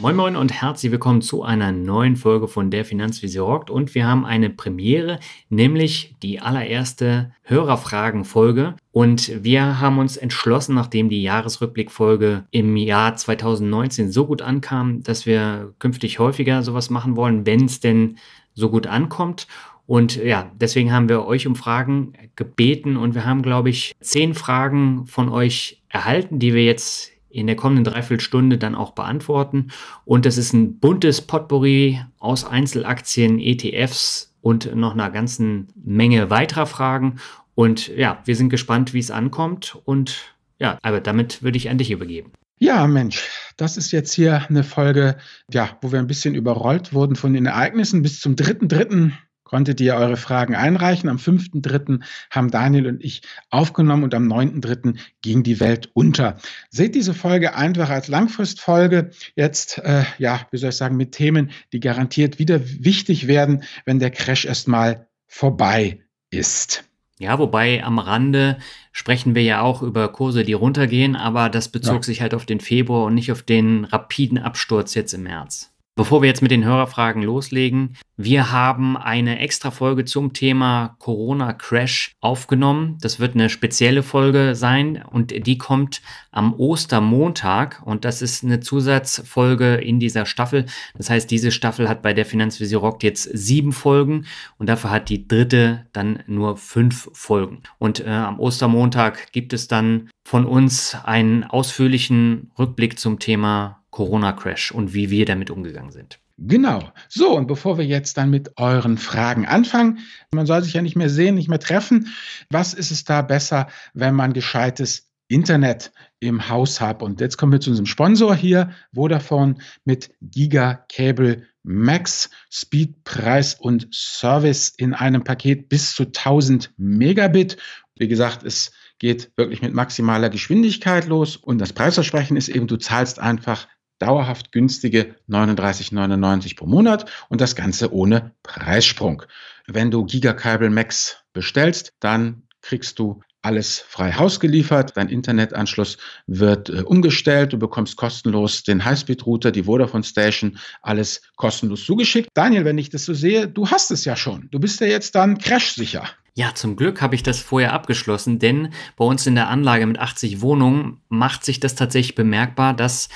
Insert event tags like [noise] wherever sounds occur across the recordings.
Moin Moin und herzlich willkommen zu einer neuen Folge von Der Finanzvisier rockt und wir haben eine Premiere, nämlich die allererste Hörerfragen-Folge und wir haben uns entschlossen, nachdem die Jahresrückblickfolge im Jahr 2019 so gut ankam, dass wir künftig häufiger sowas machen wollen, wenn es denn so gut ankommt und ja, deswegen haben wir euch um Fragen gebeten und wir haben, glaube ich, zehn Fragen von euch erhalten, die wir jetzt in der kommenden Dreiviertelstunde dann auch beantworten. Und das ist ein buntes Potpourri aus Einzelaktien, ETFs und noch einer ganzen Menge weiterer Fragen. Und ja, wir sind gespannt, wie es ankommt. Und ja, aber damit würde ich an dich übergeben. Ja, Mensch, das ist jetzt hier eine Folge, ja, wo wir ein bisschen überrollt wurden von den Ereignissen bis zum dritten, dritten konntet ihr eure Fragen einreichen. Am 5.3. haben Daniel und ich aufgenommen und am 9.3. ging die Welt unter. Seht diese Folge einfach als Langfristfolge. Jetzt, äh, ja, wie soll ich sagen, mit Themen, die garantiert wieder wichtig werden, wenn der Crash erstmal vorbei ist. Ja, wobei am Rande sprechen wir ja auch über Kurse, die runtergehen, aber das bezog ja. sich halt auf den Februar und nicht auf den rapiden Absturz jetzt im März. Bevor wir jetzt mit den Hörerfragen loslegen, wir haben eine extra Folge zum Thema Corona Crash aufgenommen. Das wird eine spezielle Folge sein und die kommt am Ostermontag und das ist eine Zusatzfolge in dieser Staffel. Das heißt, diese Staffel hat bei der Finanzvisier Rock jetzt sieben Folgen und dafür hat die dritte dann nur fünf Folgen. Und äh, am Ostermontag gibt es dann von uns einen ausführlichen Rückblick zum Thema Corona-Crash und wie wir damit umgegangen sind. Genau. So, und bevor wir jetzt dann mit euren Fragen anfangen, man soll sich ja nicht mehr sehen, nicht mehr treffen. Was ist es da besser, wenn man gescheites Internet im Haus hat? Und jetzt kommen wir zu unserem Sponsor hier, Vodafone mit Giga Cable Max Speed Preis und Service in einem Paket bis zu 1000 Megabit. Wie gesagt, es geht wirklich mit maximaler Geschwindigkeit los und das Preisversprechen ist eben, du zahlst einfach dauerhaft günstige 39,99 pro Monat und das Ganze ohne Preissprung. Wenn du Gigacable Max bestellst, dann kriegst du alles frei Haus geliefert. Dein Internetanschluss wird äh, umgestellt. Du bekommst kostenlos den Highspeed-Router, die Vodafone Station, alles kostenlos zugeschickt. Daniel, wenn ich das so sehe, du hast es ja schon. Du bist ja jetzt dann crashsicher. Ja, zum Glück habe ich das vorher abgeschlossen, denn bei uns in der Anlage mit 80 Wohnungen macht sich das tatsächlich bemerkbar, dass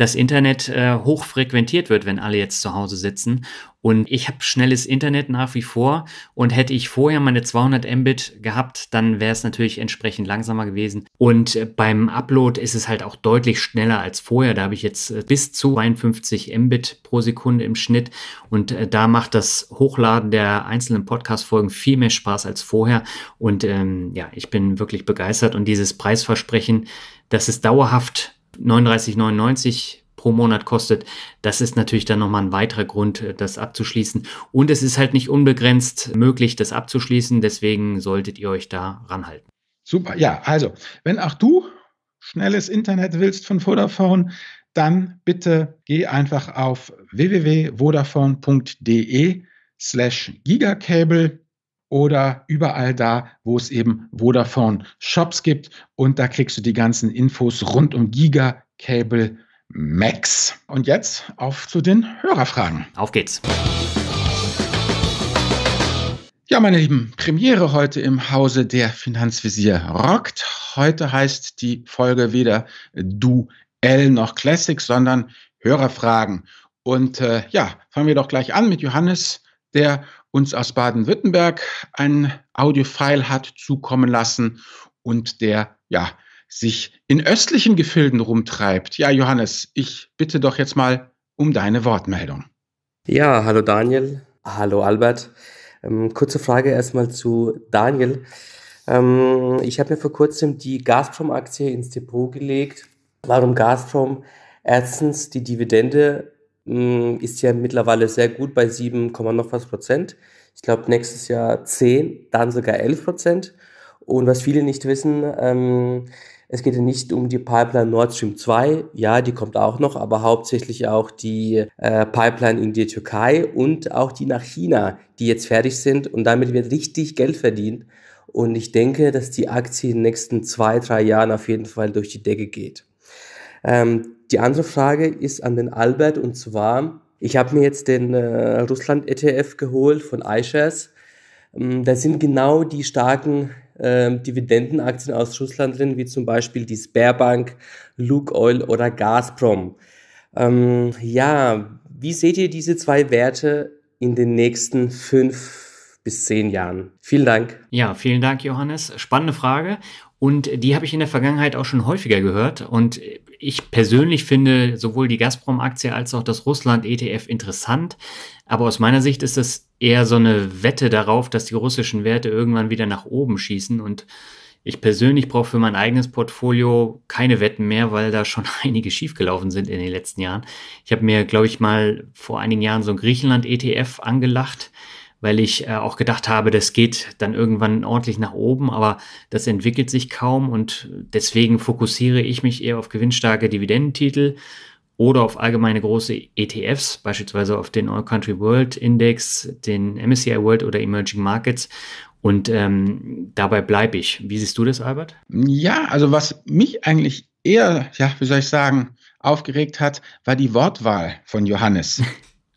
das Internet äh, hoch frequentiert wird, wenn alle jetzt zu Hause sitzen. Und ich habe schnelles Internet nach wie vor. Und hätte ich vorher meine 200 Mbit gehabt, dann wäre es natürlich entsprechend langsamer gewesen. Und äh, beim Upload ist es halt auch deutlich schneller als vorher. Da habe ich jetzt äh, bis zu 52 Mbit pro Sekunde im Schnitt. Und äh, da macht das Hochladen der einzelnen Podcast-Folgen viel mehr Spaß als vorher. Und ähm, ja, ich bin wirklich begeistert. Und dieses Preisversprechen, dass es dauerhaft 39,99 pro Monat kostet. Das ist natürlich dann nochmal ein weiterer Grund, äh, das abzuschließen. Und es ist halt nicht unbegrenzt möglich, das abzuschließen. Deswegen solltet ihr euch da ranhalten. Super, ja, also wenn auch du schnelles Internet willst von Vodafone, dann bitte geh einfach auf www.vodafone.de slash gigacable oder überall da, wo es eben Vodafone Shops gibt. Und da kriegst du die ganzen Infos rund um Giga Cable Max. Und jetzt auf zu den Hörerfragen. Auf geht's. Ja, meine Lieben, Premiere heute im Hause der Finanzvisier rockt. Heute heißt die Folge weder Duell noch Classic, sondern Hörerfragen. Und äh, ja, fangen wir doch gleich an mit Johannes, der uns aus Baden-Württemberg ein Audiofile hat zukommen lassen und der, ja, sich in östlichen Gefilden rumtreibt. Ja, Johannes, ich bitte doch jetzt mal um deine Wortmeldung. Ja, hallo Daniel, hallo Albert. Ähm, kurze Frage erstmal zu Daniel. Ähm, ich habe mir vor kurzem die Gazprom-Aktie ins Depot gelegt. Warum Gazprom? Erstens, die Dividende hm, ist ja mittlerweile sehr gut bei 7, noch was Prozent. Ich glaube, nächstes Jahr 10, dann sogar 11 Prozent. Und was viele nicht wissen, ähm, es geht ja nicht um die Pipeline Nord Stream 2. Ja, die kommt auch noch, aber hauptsächlich auch die äh, Pipeline in die Türkei und auch die nach China, die jetzt fertig sind. Und damit wird richtig Geld verdient. Und ich denke, dass die Aktie in den nächsten zwei, drei Jahren auf jeden Fall durch die Decke geht. Ähm, die andere Frage ist an den Albert und zwar, ich habe mir jetzt den äh, Russland-ETF geholt von iShares. Ähm, da sind genau die starken äh, Dividendenaktien aus Russland drin, wie zum Beispiel die Luke Oil oder Gazprom. Ähm, ja, wie seht ihr diese zwei Werte in den nächsten fünf bis zehn Jahren? Vielen Dank. Ja, vielen Dank, Johannes. Spannende Frage. Und die habe ich in der Vergangenheit auch schon häufiger gehört. Und ich persönlich finde sowohl die Gazprom-Aktie als auch das Russland-ETF interessant. Aber aus meiner Sicht ist das eher so eine Wette darauf, dass die russischen Werte irgendwann wieder nach oben schießen. Und ich persönlich brauche für mein eigenes Portfolio keine Wetten mehr, weil da schon [laughs] einige schiefgelaufen sind in den letzten Jahren. Ich habe mir, glaube ich, mal vor einigen Jahren so ein Griechenland-ETF angelacht weil ich äh, auch gedacht habe, das geht dann irgendwann ordentlich nach oben, aber das entwickelt sich kaum und deswegen fokussiere ich mich eher auf gewinnstarke Dividendentitel oder auf allgemeine große ETFs, beispielsweise auf den All Country World Index, den MSCI World oder Emerging Markets. Und ähm, dabei bleibe ich. Wie siehst du das, Albert? Ja, also was mich eigentlich eher, ja, wie soll ich sagen, aufgeregt hat, war die Wortwahl von Johannes. [laughs]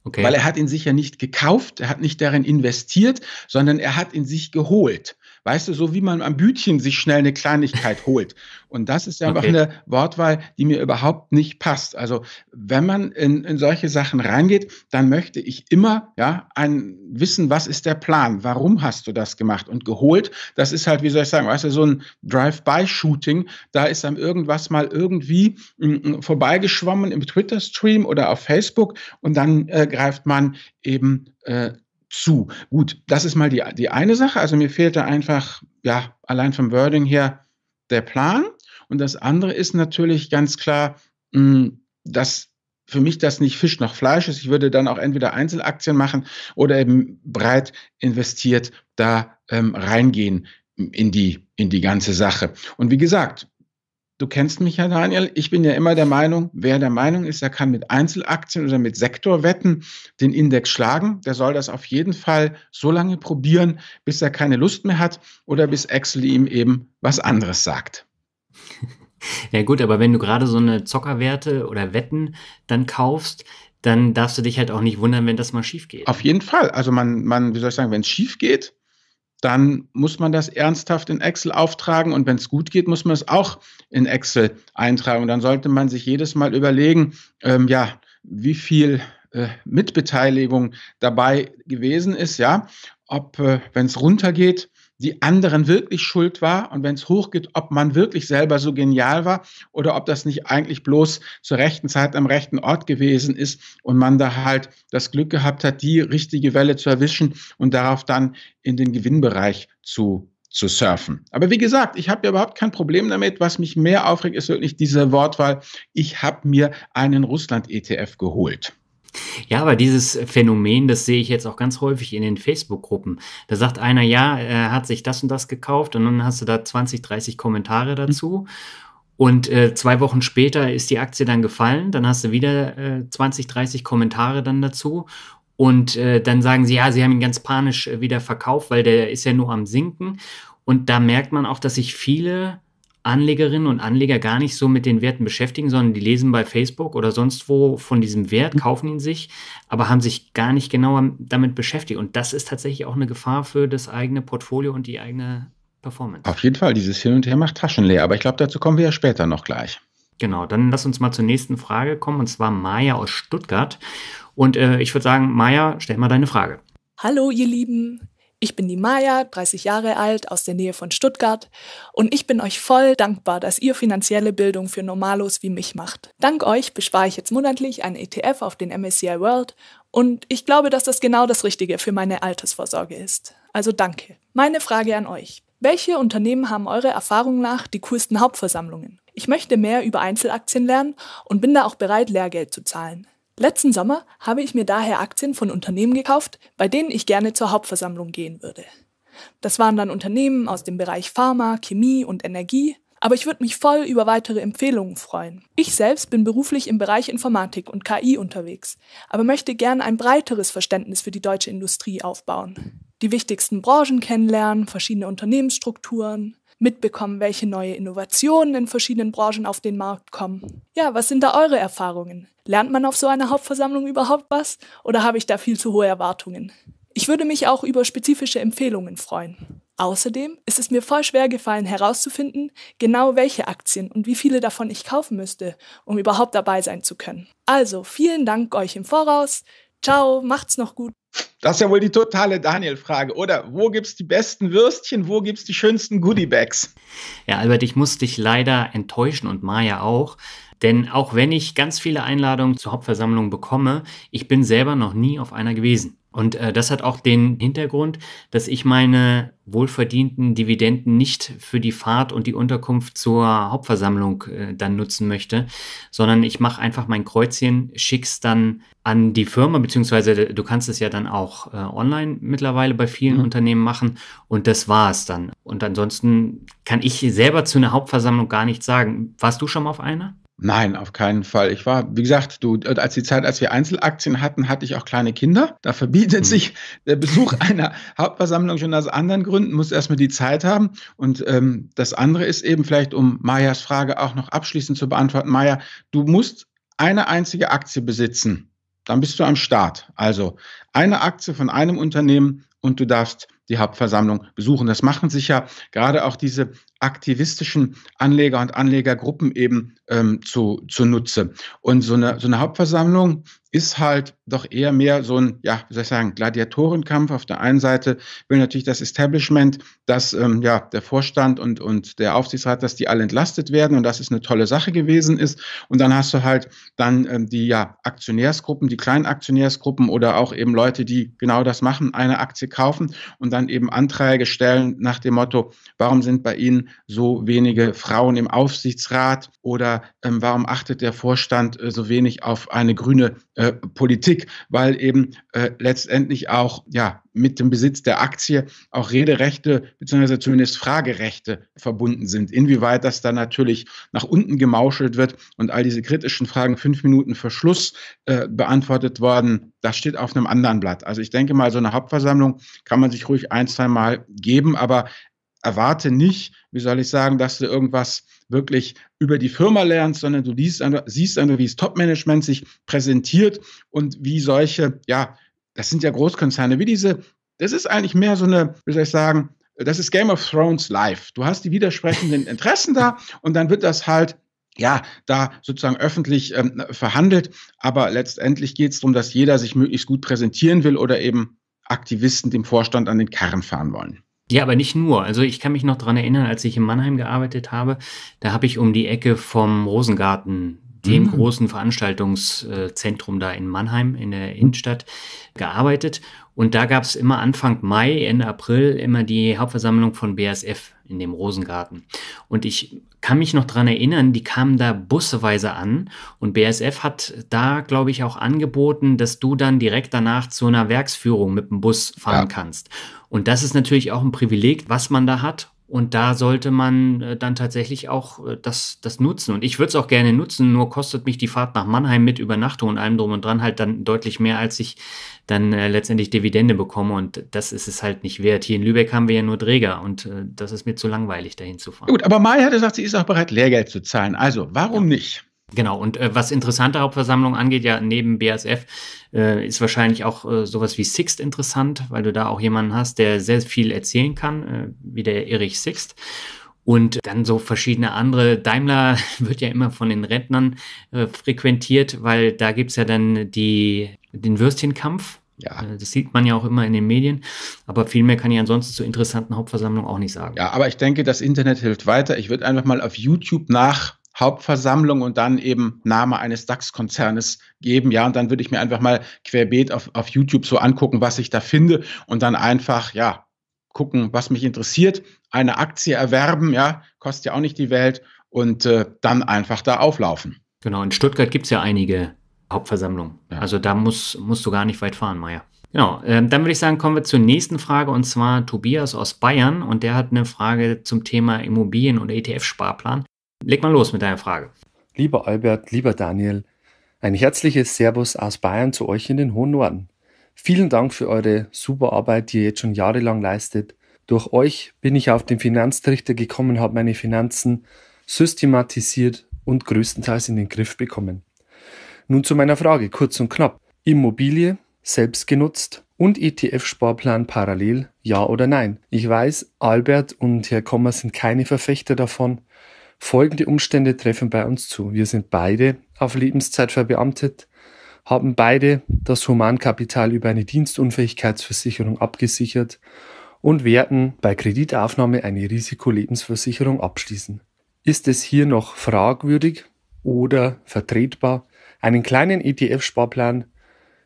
Okay. Weil er hat ihn sich ja nicht gekauft, er hat nicht darin investiert, sondern er hat ihn sich geholt. Weißt du, so wie man am Bütchen sich schnell eine Kleinigkeit [laughs] holt. Und das ist einfach okay. eine Wortwahl, die mir überhaupt nicht passt. Also wenn man in, in solche Sachen reingeht, dann möchte ich immer ja, ein wissen, was ist der Plan? Warum hast du das gemacht und geholt? Das ist halt, wie soll ich sagen, weißt du, so ein Drive-by-Shooting, da ist dann irgendwas mal irgendwie mm, mm, vorbeigeschwommen im Twitter-Stream oder auf Facebook und dann äh, greift man eben äh, zu. Gut, das ist mal die, die eine Sache. Also mir fehlt da einfach, ja, allein vom Wording her der Plan. Und das andere ist natürlich ganz klar, mh, mm, dass für mich das nicht Fisch noch Fleisch ist. Ich würde dann auch entweder Einzelaktien machen oder eben breit investiert da ähm, reingehen in die, in die ganze Sache. Und wie gesagt, du kennst mich ja, Daniel, ich bin ja immer der Meinung, wer der Meinung ist, der kann mit Einzelaktien oder mit Sektorwetten den Index schlagen, der soll das auf jeden Fall so lange probieren, bis er keine Lust mehr hat oder bis Excel ihm eben was anderes sagt. [laughs] Ja gut, aber wenn du gerade so eine Zockerwerte oder Wetten dann kaufst, dann darfst du dich halt auch nicht wundern, wenn das mal schief geht. Auf jeden Fall. Also man, man wie soll ich sagen, wenn es schief geht, dann muss man das ernsthaft in Excel auftragen und wenn es gut geht, muss man es auch in Excel eintragen. Und dann sollte man sich jedes Mal überlegen, ähm, ja, wie viel äh, Mitbeteiligung dabei gewesen ist, ja, ob, äh, wenn es runtergeht, die anderen wirklich schuld war und wenn es hochgeht, ob man wirklich selber so genial war oder ob das nicht eigentlich bloß zur rechten Zeit am rechten Ort gewesen ist und man da halt das Glück gehabt hat, die richtige Welle zu erwischen und darauf dann in den Gewinnbereich zu zu surfen. Aber wie gesagt, ich habe ja überhaupt kein Problem damit. Was mich mehr aufregt, ist wirklich diese Wortwahl. Ich habe mir einen Russland-ETF geholt. Ja, aber dieses Phänomen, das sehe ich jetzt auch ganz häufig in den Facebook-Gruppen. Da sagt einer, ja, er hat sich das und das gekauft und dann hast du da 20, 30 Kommentare mhm. dazu. Und äh, zwei Wochen später ist die Aktie dann gefallen, dann hast du wieder äh, 20, 30 Kommentare dann dazu. Und äh, dann sagen sie, ja, sie haben ihn ganz panisch äh, wieder verkauft, weil der ist ja nur am Sinken. Und da merkt man auch, dass sich viele Anlegerinnen und Anleger gar nicht so mit den Werten beschäftigen, sondern die lesen bei Facebook oder sonst wo von diesem Wert, mhm. kaufen ihn sich, aber haben sich gar nicht genauer damit beschäftigt. Und das ist tatsächlich auch eine Gefahr für das eigene Portfolio und die eigene Performance. Auf jeden Fall, dieses Hin und Her macht Taschen leer, aber ich glaube, dazu kommen wir ja später noch gleich. Genau, dann lass uns mal zur nächsten Frage kommen, und zwar Maja aus Stuttgart. Und äh, ich würde sagen, Maja, stell mal deine Frage. Hallo, ihr Lieben. Ich bin die Maya, 30 Jahre alt, aus der Nähe von Stuttgart und ich bin euch voll dankbar, dass ihr finanzielle Bildung für Normalos wie mich macht. Dank euch bespare ich jetzt monatlich einen ETF auf den MSCI World und ich glaube, dass das genau das Richtige für meine Altersvorsorge ist. Also danke. Meine Frage an euch. Welche Unternehmen haben eurer Erfahrung nach die coolsten Hauptversammlungen? Ich möchte mehr über Einzelaktien lernen und bin da auch bereit, Lehrgeld zu zahlen. Letzten Sommer habe ich mir daher Aktien von Unternehmen gekauft, bei denen ich gerne zur Hauptversammlung gehen würde. Das waren dann Unternehmen aus dem Bereich Pharma, Chemie und Energie, aber ich würde mich voll über weitere Empfehlungen freuen. Ich selbst bin beruflich im Bereich Informatik und KI unterwegs, aber möchte gern ein breiteres Verständnis für die deutsche Industrie aufbauen. Die wichtigsten Branchen kennenlernen, verschiedene Unternehmensstrukturen, mitbekommen, welche neue Innovationen in verschiedenen Branchen auf den Markt kommen. Ja, was sind da eure Erfahrungen? Lernt man auf so einer Hauptversammlung überhaupt was oder habe ich da viel zu hohe Erwartungen? Ich würde mich auch über spezifische Empfehlungen freuen. Außerdem ist es mir voll schwer gefallen herauszufinden, genau welche Aktien und wie viele davon ich kaufen müsste, um überhaupt dabei sein zu können. Also vielen Dank euch im Voraus. Ciao, macht's noch gut. Das ist ja wohl die totale Daniel-Frage, oder? Wo gibt's die besten Würstchen? Wo gibt's die schönsten Goodiebags? Ja, Albert, ich muss dich leider enttäuschen und Maya auch. Denn auch wenn ich ganz viele Einladungen zur Hauptversammlung bekomme, ich bin selber noch nie auf einer gewesen. Und äh, das hat auch den Hintergrund, dass ich meine wohlverdienten Dividenden nicht für die Fahrt und die Unterkunft zur Hauptversammlung äh, dann nutzen möchte, sondern ich mache einfach mein Kreuzchen, schick's dann an die Firma, beziehungsweise äh, du kannst es ja dann auch äh, online mittlerweile bei vielen mhm. Unternehmen machen und das war es dann. Und ansonsten kann ich selber zu einer Hauptversammlung gar nichts sagen. Warst du schon mal auf einer? Nein, auf keinen Fall. Ich war, wie gesagt, du, als die Zeit, als wir Einzelaktien hatten, hatte ich auch kleine Kinder. Da verbietet mhm. sich der Besuch [laughs] einer Hauptversammlung schon aus anderen Gründen, muss erstmal die Zeit haben. Und ähm, das andere ist eben vielleicht, um Mayas Frage auch noch abschließend zu beantworten. Maya, du musst eine einzige Aktie besitzen. Dann bist du am Start. Also eine Aktie von einem Unternehmen und du darfst die Hauptversammlung besuchen. Das machen sich ja gerade auch diese aktivistischen Anleger und Anlegergruppen eben ähm, zu, zu Und so eine, so eine Hauptversammlung ist halt doch eher mehr so ein, ja, wie soll ich sagen, Gladiatorenkampf. Auf der einen Seite will natürlich das Establishment, dass ähm, ja, der Vorstand und, und der Aufsichtsrat, dass die alle entlastet werden und dass es eine tolle Sache gewesen ist. Und dann hast du halt dann ähm, die ja, Aktionärsgruppen, die kleinen Aktionärsgruppen oder auch eben Leute, die genau das machen, eine Aktie kaufen und dann eben Anträge stellen nach dem Motto, warum sind bei Ihnen so wenige Frauen im Aufsichtsrat oder ähm, warum achtet der Vorstand äh, so wenig auf eine grüne äh, Politik, weil eben äh, letztendlich auch ja mit dem Besitz der Aktie auch Rederechte bzw. zumindest Fragerechte verbunden sind. Inwieweit das dann natürlich nach unten gemauschelt wird und all diese kritischen Fragen fünf Minuten Verschluss äh, beantwortet worden, das steht auf einem anderen Blatt. Also ich denke mal, so eine Hauptversammlung kann man sich ruhig ein, zwei Mal geben, aber erwarte nicht, wie soll ich sagen, dass du irgendwas wirklich über die Firma lernst, sondern du liest, siehst einfach, wie das Top-Management sich präsentiert und wie solche, ja, das sind ja Großkonzerne, wie diese, das ist eigentlich mehr so eine, wie soll ich sagen, das ist Game of Thrones live. Du hast die widersprechenden [laughs] Interessen da und dann wird das halt ja, da sozusagen öffentlich ähm, verhandelt. Aber letztendlich geht es darum, dass jeder sich möglichst gut präsentieren will oder eben Aktivisten dem Vorstand an den Karren fahren wollen. Ja, aber nicht nur. Also ich kann mich noch daran erinnern, als ich in Mannheim gearbeitet habe, da habe ich um die Ecke vom Rosengarten, dem mhm. großen Veranstaltungszentrum da in Mannheim in der Innenstadt, gearbeitet. Und da gab es immer Anfang Mai, Ende April immer die Hauptversammlung von BSF in dem Rosengarten. Und ich kann mich noch dran erinnern, die kamen da busseweise an. Und BSF hat da, glaube ich, auch angeboten, dass du dann direkt danach zu einer Werksführung mit dem Bus fahren ja. kannst. Und das ist natürlich auch ein Privileg, was man da hat. Und da sollte man äh, dann tatsächlich auch äh, das, das nutzen. Und ich würde es auch gerne nutzen, nur kostet mich die Fahrt nach Mannheim mit Übernachtung und allem drum und dran halt dann deutlich mehr, als ich dann äh, letztendlich Dividende bekomme. Und das ist es halt nicht wert. Hier in Lübeck haben wir ja nur Träger und das ist mir zu langweilig, dahin zu fahren. Gut, aber Mai hat gesagt, sie ist auch bereit, Lehrgeld zu zahlen. Also, warum ja. nicht? Genau, und äh, was interessante Hauptversammlung angeht, ja, neben BASF äh, ist wahrscheinlich auch äh, sowas wie Sixt interessant, weil du da auch jemanden hast, der sehr viel erzählen kann, äh, wie der Erich Sixt. Und dann so verschiedene andere. Daimler [laughs] wird ja immer von den Rentnern äh, frequentiert, weil da gibt's ja dann die, den Würstchenkampf. Ja. Äh, das sieht man ja auch immer in den Medien. Aber viel mehr kann ich ansonsten zur interessanten Hauptversammlung auch nicht sagen. Ja, aber ich denke, das Internet hilft weiter. Ich würde einfach mal auf YouTube nach Hauptversammlung und dann eben Name eines DAX-Konzernes geben. Ja, und dann würde ich mir einfach mal querbeet auf, auf YouTube so angucken, was ich da finde und dann einfach, ja, gucken, was mich interessiert, eine Aktie erwerben, ja, kostet ja auch nicht die Welt und äh, dann einfach da auflaufen. Genau, in Stuttgart gibt es ja einige Hauptversammlungen. Ja. Also da muss, musst du gar nicht weit fahren, Meier. Genau, ähm, dann würde ich sagen, kommen wir zur nächsten Frage und zwar Tobias aus Bayern und der hat eine Frage zum Thema Immobilien und ETF-Sparplan. Leg mal los mit deiner Frage. Lieber Albert, lieber Daniel, ein herzliches Servus aus Bayern zu euch in den hohen Norden. Vielen Dank für eure super Arbeit, die ihr jetzt schon jahrelang leistet. Durch euch bin ich auf den Finanztrichter gekommen, habe meine Finanzen systematisiert und größtenteils in den Griff bekommen. Nun zu meiner Frage, kurz und knapp. Immobilie, selbst genutzt und ETF-Sparplan parallel, ja oder nein? Ich weiß, Albert und Herr Kommer sind keine Verfechter davon, Folgende Umstände treffen bei uns zu. Wir sind beide auf Lebenszeit verbeamtet, haben beide das Humankapital über eine Dienstunfähigkeitsversicherung abgesichert und werden bei Kreditaufnahme eine Risikolebensversicherung abschließen. Ist es hier noch fragwürdig oder vertretbar, einen kleinen ETF-Sparplan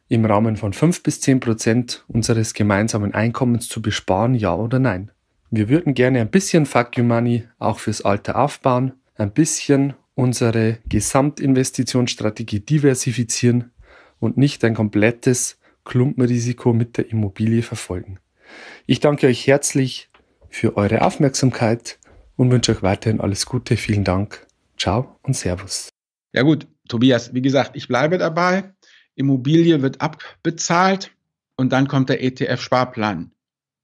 im Rahmen von fünf bis zehn Prozent unseres gemeinsamen Einkommens zu besparen, ja oder nein? Wir würden gerne ein bisschen Fuck You Money auch fürs Alter aufbauen, ein bisschen unsere Gesamtinvestitionsstrategie diversifizieren und nicht ein komplettes Klumpenrisiko mit der Immobilie verfolgen. Ich danke euch herzlich für eure Aufmerksamkeit und wünsche euch weiterhin alles Gute. Vielen Dank. Ciao und Servus. Ja gut, Tobias, wie gesagt, ich bleibe dabei. Immobilie wird abbezahlt und dann kommt der ETF-Sparplan.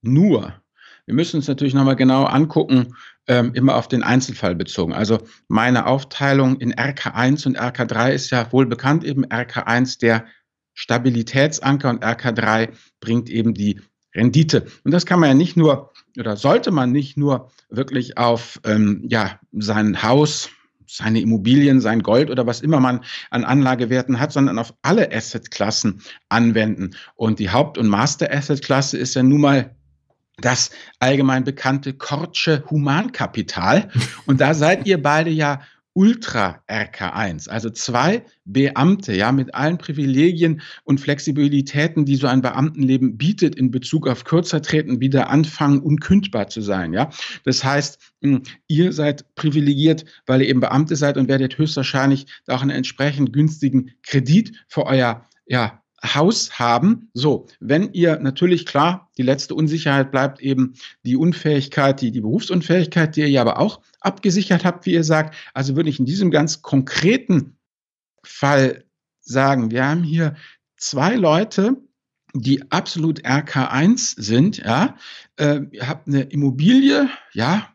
Nur, wir müssen uns natürlich nochmal genau angucken, ähm, immer auf den Einzelfall bezogen. Also meine Aufteilung in RK1 und RK3 ist ja wohl bekannt, eben RK1 der Stabilitätsanker und RK3 bringt eben die Rendite. Und das kann man ja nicht nur oder sollte man nicht nur wirklich auf ähm, ja, sein Haus, seine Immobilien, sein Gold oder was immer man an Anlagewerten hat, sondern auf alle Assetklassen anwenden. Und die Haupt- und Master-Asset-Klasse ist ja nun mal das allgemein bekannte Kortsche Humankapital. Und da seid ihr beide ja Ultra RK1, also zwei Beamte, ja, mit allen Privilegien und Flexibilitäten, die so ein Beamtenleben bietet in Bezug auf kürzer treten, wieder anfangen, unkündbar zu sein, ja. Das heißt, hm, ihr seid privilegiert, weil ihr eben Beamte seid und werdet höchstwahrscheinlich auch einen entsprechend günstigen Kredit für euer, ja, Haus haben. So, wenn ihr natürlich klar, die letzte Unsicherheit bleibt eben die Unfähigkeit, die, die Berufsunfähigkeit, die ihr ja aber auch abgesichert habt, wie ihr sagt. Also würde ich in diesem ganz konkreten Fall sagen, wir haben hier zwei Leute, die absolut RK1 sind, ja, äh, ihr habt eine Immobilie, ja,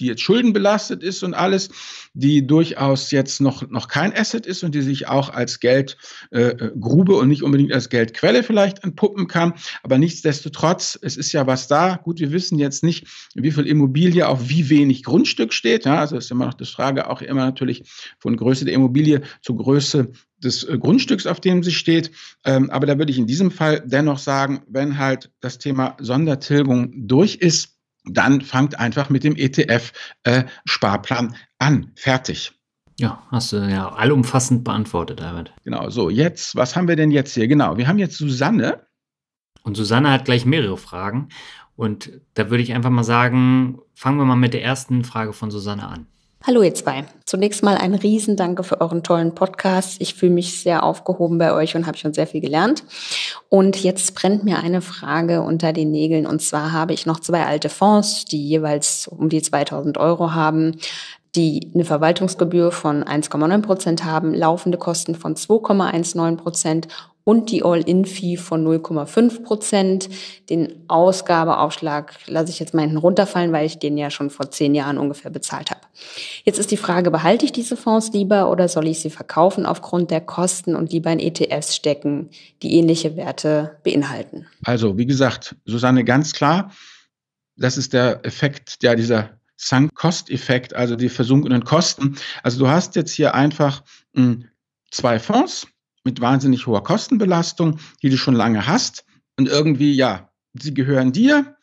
die jetzt schuldenbelastet ist und alles, die durchaus jetzt noch, noch kein Asset ist und die sich auch als Geldgrube äh, äh und nicht unbedingt als Geldquelle vielleicht entpuppen kann. Aber nichtsdestotrotz, es ist ja was da. Gut, wir wissen jetzt nicht, wie viel Immobilie auf wie wenig Grundstück steht. Ja, also ist immer noch die Frage, auch immer natürlich von Größe der Immobilie zu Größe des äh, Grundstücks, auf dem sie steht. Ähm, aber da würde ich in diesem Fall dennoch sagen, wenn halt das Thema Sondertilgung durch ist, dann fangt einfach mit dem ETF-Sparplan äh, an. Fertig. Ja, hast du ja allumfassend beantwortet, David. Genau, so, jetzt, was haben wir denn jetzt hier? Genau, wir haben jetzt Susanne. Und Susanne hat gleich mehrere Fragen. Und da würde ich einfach mal sagen, fangen wir mal mit der ersten Frage von Susanne an. Hallo ihr zwei. Zunächst mal ein Riesendanke für euren tollen Podcast. Ich fühle mich sehr aufgehoben bei euch und habe schon sehr viel gelernt. Und jetzt brennt mir eine Frage unter den Nägeln. Und zwar habe ich noch zwei alte Fonds, die jeweils um die 2000 Euro haben die eine Verwaltungsgebühr von 1,9 Prozent haben, laufende Kosten von 2,19 Prozent und die All-In-Fee von 0,5 Prozent. Den Ausgabeaufschlag lasse ich jetzt mal hinten runterfallen, weil ich den ja schon vor zehn Jahren ungefähr bezahlt habe. Jetzt ist die Frage, behalte ich diese Fonds lieber oder soll ich sie verkaufen aufgrund der Kosten und lieber in ETFs stecken, die ähnliche Werte beinhalten? Also, wie gesagt, Susanne, ganz klar, das ist der Effekt, ja, dieser Sunk-Cost-Effekt, also die versunkenen Kosten. Also du hast jetzt hier einfach mh, hm, zwei Fonds, mit wahnsinnig hoher Kostenbelastung, die du schon lange hast. Und irgendwie, ja, sie gehören dir.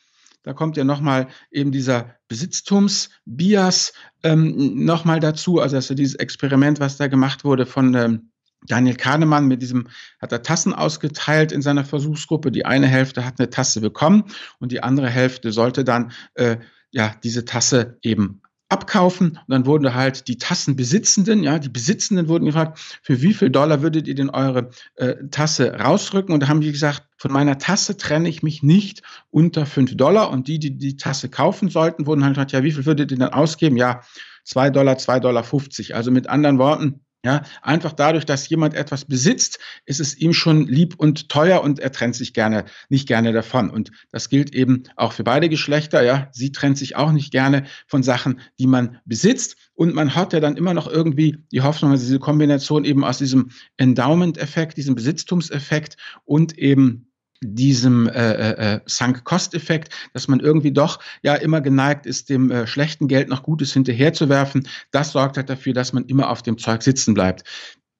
Da kommt ja nochmal eben dieser Besitztumsbias ähm, nochmal dazu. Also, also dieses Experiment, was da gemacht wurde von ähm, Daniel Kahnemann mit diesem, hat er Tassen ausgeteilt in seiner Versuchsgruppe. Die eine Hälfte hat eine Tasse bekommen und die andere Hälfte sollte dann äh, ja diese Tasse eben abkaufen. Und dann wurden halt die Tassenbesitzenden, ja, die Besitzenden wurden gefragt, für wie viel Dollar würdet ihr denn eure äh, Tasse rausrücken? Und da haben die gesagt, von meiner Tasse trenne ich mich nicht unter 5 Dollar. Und die, die die Tasse kaufen sollten, wurden halt gesagt, ja, wie viel würdet ihr denn ausgeben? Ja, 2 Dollar, zwei Dollar. fünfzig. Also mit anderen Worten, ja, einfach dadurch, dass jemand etwas besitzt, ist es ihm schon lieb und teuer und er trennt sich gerne, nicht gerne davon. Und das gilt eben auch für beide Geschlechter. Ja, sie trennt sich auch nicht gerne von Sachen, die man besitzt. Und man hat ja dann immer noch irgendwie die Hoffnung, dass also diese Kombination eben aus diesem Endowment-Effekt, diesem Besitztumseffekt und eben diesem äh, äh, äh, Sunk-Cost-Effekt, dass man irgendwie doch ja immer geneigt ist, dem äh, schlechten Geld noch Gutes hinterherzuwerfen. Das sorgt halt dafür, dass man immer auf dem Zeug sitzen bleibt.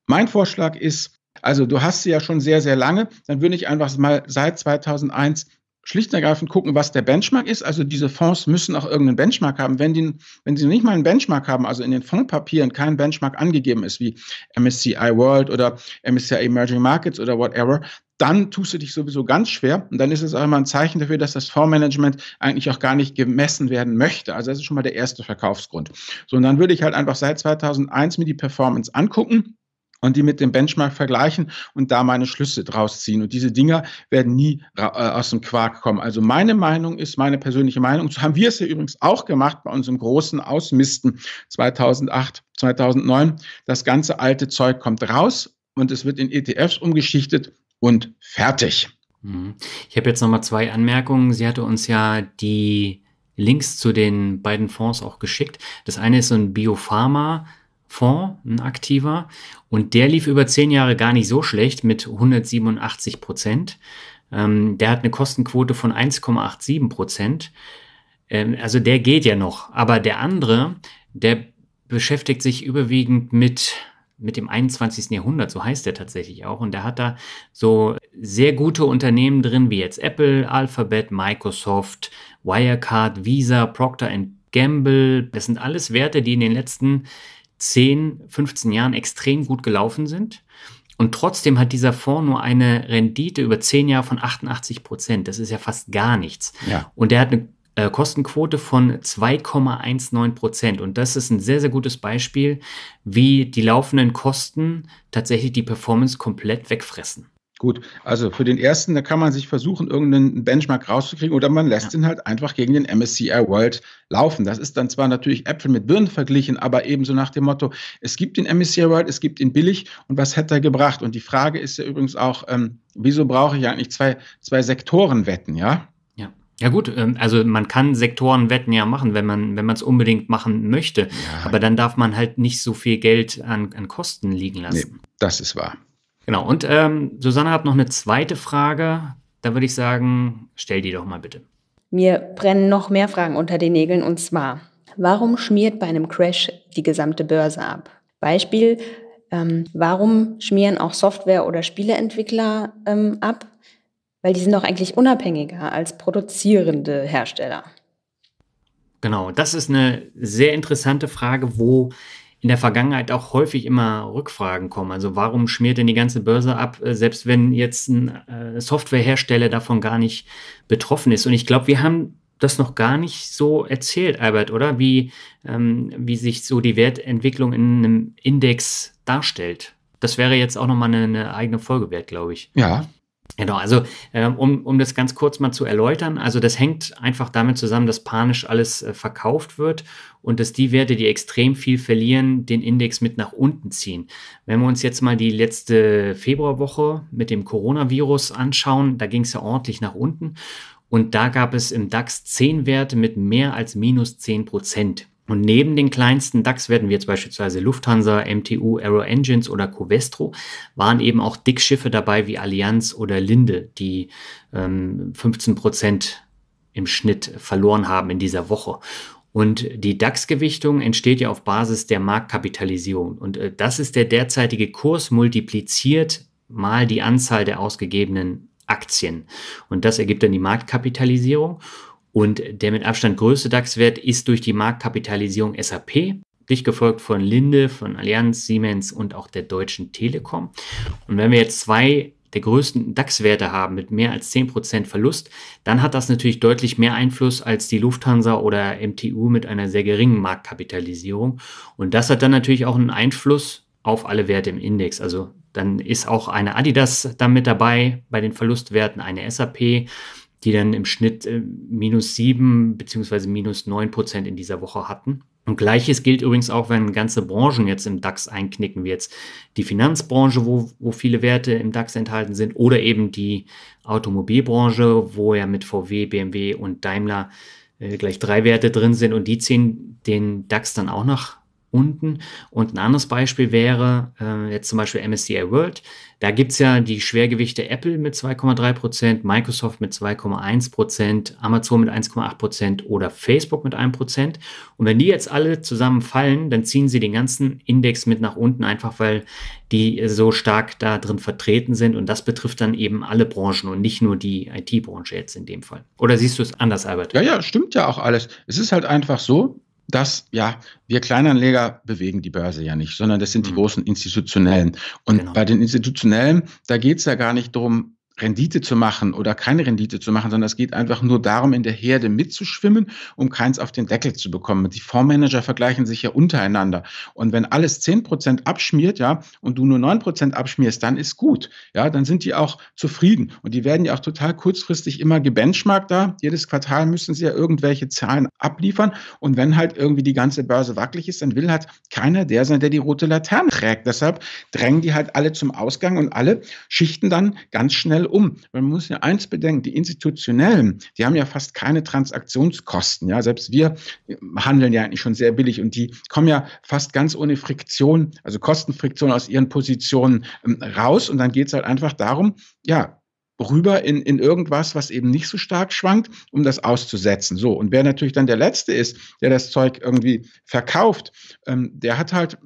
Mein Vorschlag ist, also du hast sie ja schon sehr, sehr lange, dann würde ich einfach mal seit 2001 schlicht und ergreifend gucken, was der Benchmark ist. Also diese Fonds müssen auch irgendeinen Benchmark haben. Wenn, die, wenn sie nicht mal einen Benchmark haben, also in den Fondspapieren kein Benchmark angegeben ist, wie MSCI World oder MSCI Emerging Markets oder whatever, dann tust du dich sowieso ganz schwer. Und dann ist es auch immer ein Zeichen dafür, dass das Fondsmanagement eigentlich auch gar nicht gemessen werden möchte. Also das ist schon mal der erste Verkaufsgrund. So, und dann würde ich halt einfach seit 2001 mir die Performance angucken und die mit dem Benchmark vergleichen und da meine Schlüsse draus ziehen. Und diese Dinger werden nie äh, aus dem Quark kommen. Also meine Meinung ist meine persönliche Meinung. So haben wir es ja übrigens auch gemacht bei unserem großen Ausmisten 2008, 2009. Das ganze alte Zeug kommt raus und es wird in ETFs umgeschichtet und fertig. Mhm. Ich habe jetzt nochmal zwei Anmerkungen. Sie hatte uns ja die Links zu den beiden Fonds auch geschickt. Das eine ist so ein Biopharma. Fonds, ein aktiver, und der lief über zehn Jahre gar nicht so schlecht mit 187 Prozent. Ähm, der hat eine Kostenquote von 1,87 Prozent. Ähm, also der geht ja noch. Aber der andere, der beschäftigt sich überwiegend mit mit dem 21. Jahrhundert, so heißt er tatsächlich auch. Und der hat da so sehr gute Unternehmen drin, wie jetzt Apple, Alphabet, Microsoft, Wirecard, Visa, Procter Gamble. Das sind alles Werte, die in den letzten 10, 15 Jahren extrem gut gelaufen sind. Und trotzdem hat dieser Fonds nur eine Rendite über 10 Jahre von 88 Prozent. Das ist ja fast gar nichts. Ja. Und der hat eine äh, Kostenquote von 2,19 Prozent. Und das ist ein sehr, sehr gutes Beispiel, wie die laufenden Kosten tatsächlich die Performance komplett wegfressen. Gut, also für den ersten, da kann man sich versuchen, irgendeinen Benchmark rauszukriegen oder man lässt ja. ihn halt einfach gegen den MSCI World laufen. Das ist dann zwar natürlich Äpfel mit Birnen verglichen, aber ebenso nach dem Motto, es gibt den MSCI World, es gibt ihn billig und was hätte er gebracht? Und die Frage ist ja übrigens auch, ähm, wieso brauche ich eigentlich zwei, zwei Sektorenwetten, ja? Ja gut, ähm, also man kann Sektorenwetten ja machen, wenn man wenn man es unbedingt machen möchte. Ja. Aber dann darf man halt nicht so viel Geld an, an Kosten liegen lassen. Nee, das ist wahr. Genau, und ähm, Susanne hat noch eine zweite Frage. Da würde ich sagen, stell die doch mal bitte. Mir brennen noch mehr Fragen unter den Nägeln und zwar, warum schmiert bei einem Crash die gesamte Börse ab? Beispiel, ähm, warum schmieren auch Software- oder Spieleentwickler ähm, ab? Weil die sind doch eigentlich unabhängiger als produzierende Hersteller. Genau, das ist eine sehr interessante Frage, wo in der Vergangenheit auch häufig immer Rückfragen kommen. Also warum schmiert denn die ganze Börse ab, äh, selbst wenn jetzt ein äh, Softwarehersteller davon gar nicht betroffen ist? Und ich glaube, wir haben das noch gar nicht so erzählt, Albert, oder? Wie, ähm, wie sich so die Wertentwicklung in einem Index darstellt. Das wäre jetzt auch nochmal eine, eine eigene Folge wert, glaube ich. Ja, Genau, also ähm, um, um das ganz kurz mal zu erläutern, also das hängt einfach damit zusammen, dass panisch alles äh, verkauft wird und dass die Werte, die extrem viel verlieren, den Index mit nach unten ziehen. Wenn wir uns jetzt mal die letzte Februarwoche mit dem Coronavirus anschauen, da ging es ja ordentlich nach unten und da gab es im DAX 10 Werte mit mehr als minus 10 Prozent. Und neben den kleinsten DAX werden wir jetzt beispielsweise Lufthansa, MTU, Aero Engines oder Covestro, waren eben auch Dickschiffe dabei wie Allianz oder Linde, die ähm, 15 Prozent im Schnitt verloren haben in dieser Woche. Und die DAX-Gewichtung entsteht ja auf Basis der Marktkapitalisierung. Und äh, das ist der derzeitige Kurs multipliziert mal die Anzahl der ausgegebenen Aktien. Und das ergibt dann die Marktkapitalisierung. Und der mit Abstand größte DAX-Wert ist durch die Marktkapitalisierung SAP, dicht gefolgt von Linde, von Allianz, Siemens und auch der Deutschen Telekom. Und wenn wir jetzt zwei der größten DAX-Werte haben mit mehr als 10% Verlust, dann hat das natürlich deutlich mehr Einfluss als die Lufthansa oder MTU mit einer sehr geringen Marktkapitalisierung. Und das hat dann natürlich auch einen Einfluss auf alle Werte im Index. Also dann ist auch eine Adidas dann mit dabei bei den Verlustwerten, eine SAP, die dann im Schnitt äh, minus 7 bzw. minus 9 Prozent in dieser Woche hatten. Und gleiches gilt übrigens auch, wenn ganze Branchen jetzt im DAX einknicken, wie jetzt die Finanzbranche, wo, wo viele Werte im DAX enthalten sind, oder eben die Automobilbranche, wo ja mit VW, BMW und Daimler äh, gleich drei Werte drin sind und die ziehen den DAX dann auch nach unten. Und ein anderes Beispiel wäre äh, jetzt zum Beispiel MSCI World. Da gibt es ja die Schwergewichte Apple mit 2,3%, Prozent, Microsoft mit 2,1%, Prozent, Amazon mit 1,8% Prozent oder Facebook mit 1%. Und wenn die jetzt alle zusammen fallen, dann ziehen sie den ganzen Index mit nach unten, einfach weil die so stark da drin vertreten sind. Und das betrifft dann eben alle Branchen und nicht nur die IT-Branche jetzt in dem Fall. Oder siehst du es anders, Albert? Ja, ja, stimmt ja auch alles. Es ist halt einfach so, dass ja, wir Kleinanleger bewegen die Börse ja nicht, sondern das sind die mhm. großen institutionellen. Und genau. bei den institutionellen, da geht es ja gar nicht darum, Rendite zu machen oder keine Rendite zu machen, sondern es geht einfach nur darum, in der Herde mitzuschwimmen, um keins auf den Deckel zu bekommen. Die Fondsmanager vergleichen sich ja untereinander. Und wenn alles zehn Prozent abschmiert, ja, und du nur neun Prozent abschmierst, dann ist gut. Ja, dann sind die auch zufrieden. Und die werden ja auch total kurzfristig immer gebenchmarkt da. Jedes Quartal müssen sie ja irgendwelche Zahlen abliefern. Und wenn halt irgendwie die ganze Börse wackelig ist, dann will halt keiner der sein, der die rote Laterne trägt. Deshalb drängen die halt alle zum Ausgang und alle schichten dann ganz schnell um. Man muss ja eins bedenken, die institutionellen, die haben ja fast keine Transaktionskosten. Ja, selbst wir handeln ja eigentlich schon sehr billig und die kommen ja fast ganz ohne Friktion, also Kostenfriktion aus ihren Positionen ähm, raus. Und dann geht es halt einfach darum, ja, rüber in, in irgendwas, was eben nicht so stark schwankt, um das auszusetzen. So, und wer natürlich dann der Letzte ist, der das Zeug irgendwie verkauft, ähm, der hat halt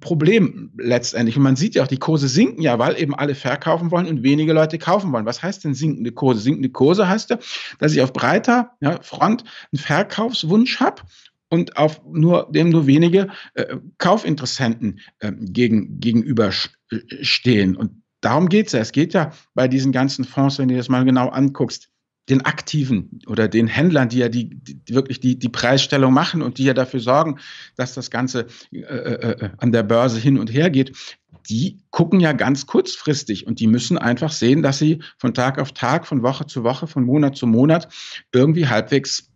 Problem letztendlich. Und man sieht ja auch, die Kurse sinken ja, weil eben alle verkaufen wollen und wenige Leute kaufen wollen. Was heißt denn sinkende Kurse? Sinkende Kurse heißt ja, dass ich auf breiter ja, Front einen Verkaufswunsch habe und auf nur dem nur wenige äh, Kaufinteressenten äh, gegen, gegenüberstehen. Und darum geht es ja. Es geht ja bei diesen ganzen Fonds, wenn du das mal genau anguckst, den Aktiven oder den Händlern, die ja die, die wirklich die, die Preisstellung machen und die ja dafür sorgen, dass das Ganze äh, äh, äh, an der Börse hin und her geht, die gucken ja ganz kurzfristig und die müssen einfach sehen, dass sie von Tag auf Tag, von Woche zu Woche, von Monat zu Monat irgendwie halbwegs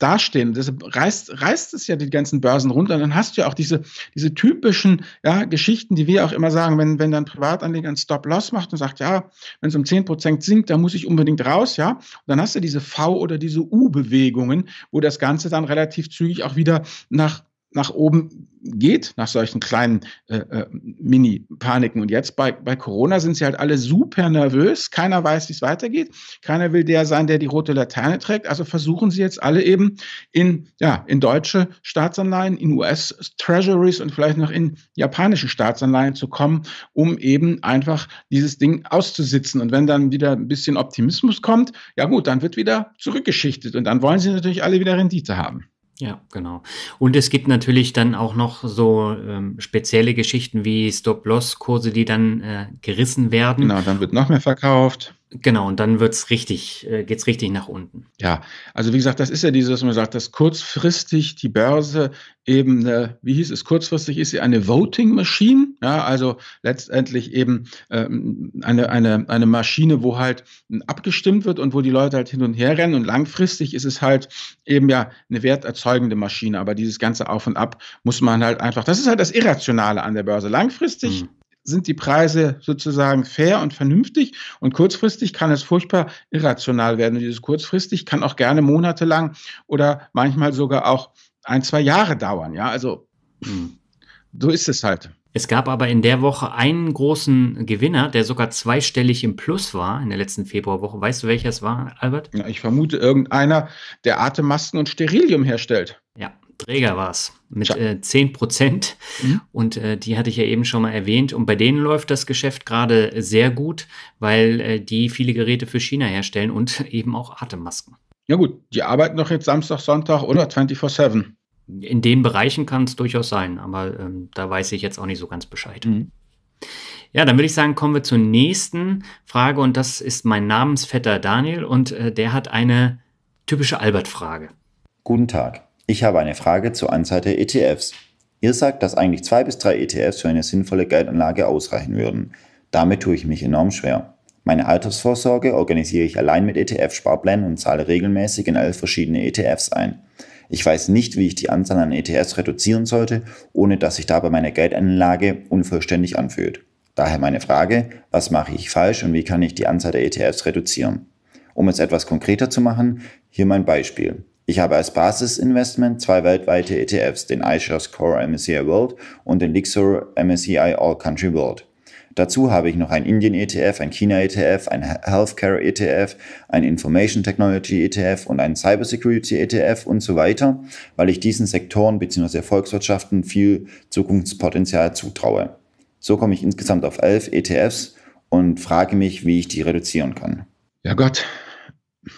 dastehen. Deshalb reißt, reißt es ja die ganzen Börsen runter. Und dann hast du ja auch diese, diese typischen ja, Geschichten, die wir auch immer sagen, wenn, wenn dann Privatanleger einen Stop-Loss macht und sagt, ja, wenn es um 10% sinkt, dann muss ich unbedingt raus, ja. Und dann hast du diese V- oder diese U-Bewegungen, wo das Ganze dann relativ zügig auch wieder nach nach oben geht, nach solchen kleinen äh, äh, Mini-Paniken. Und jetzt bei, bei Corona sind sie halt alle super nervös. Keiner weiß, wie es weitergeht. Keiner will der sein, der die rote Laterne trägt. Also versuchen sie jetzt alle eben in, ja, in deutsche Staatsanleihen, in US-Treasuries und vielleicht noch in japanische Staatsanleihen zu kommen, um eben einfach dieses Ding auszusitzen. Und wenn dann wieder ein bisschen Optimismus kommt, ja gut, dann wird wieder zurückgeschichtet. Und dann wollen sie natürlich alle wieder Rendite haben. Ja, genau. Und es gibt natürlich dann auch noch so ähm, spezielle Geschichten wie Stop-Loss-Kurse, die dann äh, gerissen werden. Genau, dann wird noch mehr verkauft. Genau, und dann wird es richtig, äh, geht es richtig nach unten. Ja, also wie gesagt, das ist ja dieses, was man sagt, dass kurzfristig die Börse eben, äh, wie hieß es, kurzfristig ist sie eine Voting Machine, ja, also letztendlich eben ähm, eine, eine, eine Maschine, wo halt abgestimmt wird und wo die Leute halt hin und her rennen und langfristig ist es halt eben ja eine werterzeugende Maschine, aber dieses ganze Auf und Ab muss man halt einfach, das ist halt das Irrationale an der Börse. Langfristig mhm sind die Preise sozusagen fair und vernünftig und kurzfristig kann es furchtbar irrational werden. Und dieses kurzfristig kann auch gerne monatelang oder manchmal sogar auch ein, zwei Jahre dauern. Ja, also hm, so ist es halt. Es gab aber in der Woche einen großen Gewinner, der sogar zweistellig im Plus war in der letzten Februarwoche. Weißt du, welcher es war, Albert? Ja, ich vermute irgendeiner, der Atemmasken und Sterilium herstellt. Ja, Träger war es mit äh, 10 Prozent. Mhm. Und äh, die hatte ich ja eben schon mal erwähnt. Und bei denen läuft das Geschäft gerade sehr gut, weil äh, die viele Geräte für China herstellen und [laughs] eben auch Atemmasken. Ja gut, die arbeiten doch jetzt Samstag, Sonntag oder 24-7. In den Bereichen kann es durchaus sein, aber ähm, da weiß ich jetzt auch nicht so ganz Bescheid. Mhm. Ja, dann würde ich sagen, kommen wir zur nächsten Frage und das ist mein Namensvetter Daniel und äh, der hat eine typische Albert-Frage. Guten Tag. Ich habe eine Frage zur Anzahl der ETFs. Ihr sagt, dass eigentlich zwei bis drei ETFs für eine sinnvolle Geldanlage ausreichen würden. Damit tue ich mich enorm schwer. Meine Altersvorsorge organisiere ich allein mit ETF-Sparplänen und zahle regelmäßig in elf verschiedene ETFs ein. Ich weiß nicht, wie ich die Anzahl an ETFs reduzieren sollte, ohne dass sich dabei meine Geldanlage unvollständig anfühlt. Daher meine Frage, was mache ich falsch und wie kann ich die Anzahl der ETFs reduzieren? Um es etwas konkreter zu machen, hier mein Beispiel. Ich habe als Basisinvestment zwei weltweite ETFs, den iShares Core MSCI World und den Lixor MSCI All Country World. Dazu habe ich noch ein Indien-ETF, ein China-ETF, ein Healthcare-ETF, ein Information Technology-ETF und ein Cybersecurity-ETF und so weiter, weil ich diesen Sektoren bzw. Volkswirtschaften viel Zukunftspotenzial zutraue. So komme ich insgesamt auf elf ETFs und frage mich, wie ich die reduzieren kann. Ja Gott,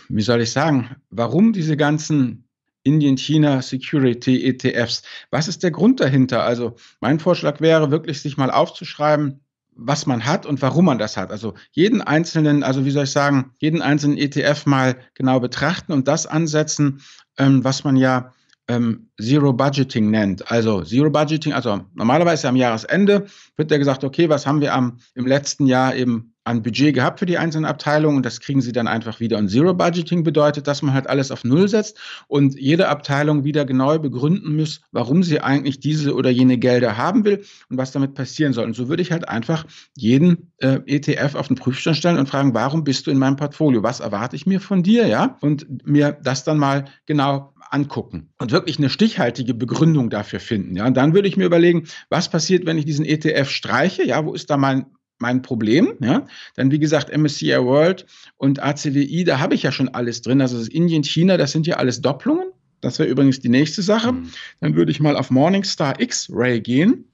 wie soll ich sagen, warum diese ganzen Indien-China-Security-ETFs? Was ist der Grund dahinter? Also mein Vorschlag wäre wirklich, sich mal aufzuschreiben, was man hat und warum man das hat. Also jeden einzelnen, also wie soll ich sagen, jeden einzelnen ETF mal genau betrachten und das ansetzen, ähm, was man ja ähm, Zero Budgeting nennt. Also Zero Budgeting, also normalerweise am Jahresende wird ja gesagt, okay, was haben wir am, im letzten Jahr eben an Budget gehabt für die einzelnen Abteilungen und das kriegen sie dann einfach wieder. Und Zero Budgeting bedeutet, dass man halt alles auf Null setzt und jede Abteilung wieder genau begründen muss, warum sie eigentlich diese oder jene Gelder haben will und was damit passieren soll. Und so würde ich halt einfach jeden äh, ETF auf den Prüfstand stellen und fragen, warum bist du in meinem Portfolio? Was erwarte ich mir von dir? Ja, und mir das dann mal genau angucken und wirklich eine stichhaltige Begründung dafür finden. Ja, und dann würde ich mir überlegen, was passiert, wenn ich diesen ETF streiche? Ja, wo ist da mein mein Problem. Ja? Dann, wie gesagt, MSCI World und ACWI, da habe ich ja schon alles drin. Also das Indien, China, das sind ja alles Doppelungen. Das wäre übrigens die nächste Sache. Mhm. Dann würde ich mal auf Morningstar X-Ray gehen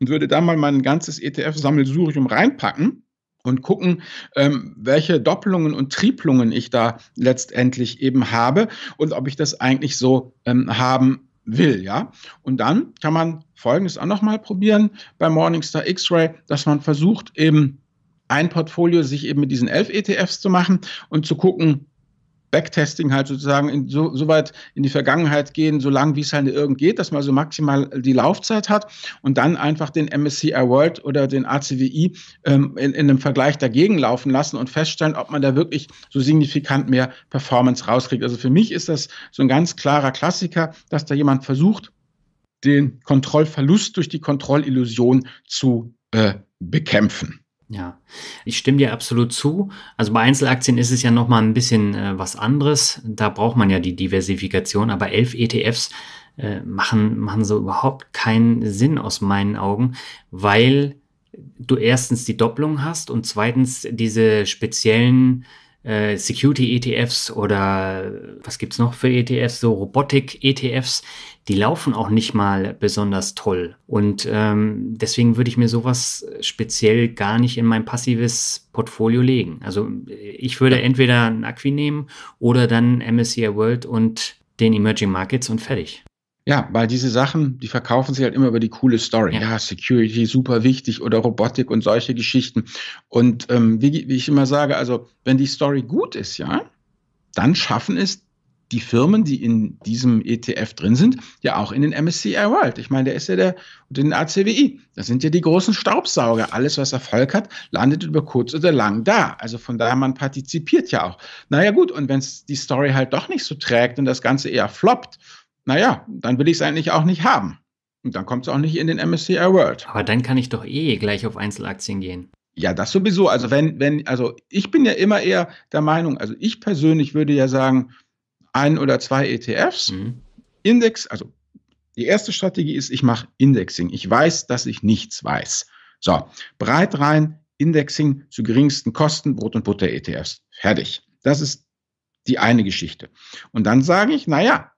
und würde da mal mein ganzes ETF-Sammelsurium reinpacken und gucken, ähm, welche Doppelungen und Triplungen ich da letztendlich eben habe und ob ich das eigentlich so ähm, haben will, ja. Und dann kann man Folgendes auch nochmal probieren bei Morningstar X-Ray, dass man versucht eben ein Portfolio sich eben mit diesen elf ETFs zu machen und zu gucken, Backtesting halt sozusagen in, so, so, weit in die Vergangenheit gehen, so lange wie es halt irgend geht, dass man so maximal die Laufzeit hat und dann einfach den MSCI World oder den ACWI ähm, in, in einem Vergleich dagegen laufen lassen und feststellen, ob man da wirklich so signifikant mehr Performance rauskriegt. Also für mich ist das so ein ganz klarer Klassiker, dass da jemand versucht, den Kontrollverlust durch die Kontrollillusion zu äh, bekämpfen. Ja, ich stimme dir absolut zu. Also bei Einzelaktien ist es ja nochmal ein bisschen äh, was anderes. Da braucht man ja die Diversifikation, aber elf ETFs äh, machen, machen so überhaupt keinen Sinn aus meinen Augen, weil du erstens die Doppelung hast und zweitens diese speziellen äh, Security-ETFs oder was gibt's noch für ETFs, so Robotik-ETFs, die laufen auch nicht mal besonders toll. Und ähm, deswegen würde ich mir sowas speziell gar nicht in mein passives Portfolio legen. Also ich würde entweder ein Acqui nehmen oder dann MSCI World und den Emerging Markets und fertig. Ja, weil diese Sachen, die verkaufen sich halt immer über die coole Story. Ja, ja Security super wichtig oder Robotik und solche Geschichten. Und ähm, wie, wie ich immer sage, also wenn die Story gut ist, ja, dann schaffen es die Firmen, die in diesem ETF drin sind, ja auch in den MSCI World. Ich meine, der ist ja der und den ACWI. Das sind ja die großen Staubsauger. Alles, was Erfolg hat, landet über kurz oder lang da. Also von daher, man partizipiert ja auch. Naja gut, und wenn es die Story halt doch nicht so trägt und das Ganze eher floppt naja, dann will ich es eigentlich auch nicht haben. Und dann kommt es auch nicht in den MSCI World. Aber dann kann ich doch eh gleich auf Einzelaktien gehen. Ja, das sowieso. Also wenn, wenn, also ich bin ja immer eher der Meinung, also ich persönlich würde ja sagen, ein oder zwei ETFs, mhm. Index, also die erste Strategie ist, ich mache Indexing. Ich weiß, dass ich nichts weiß. So, breit rein, Indexing zu geringsten Kosten, Brot- und Butter-ETFs. Fertig. Das ist die eine Geschichte. Und dann sage ich, naja,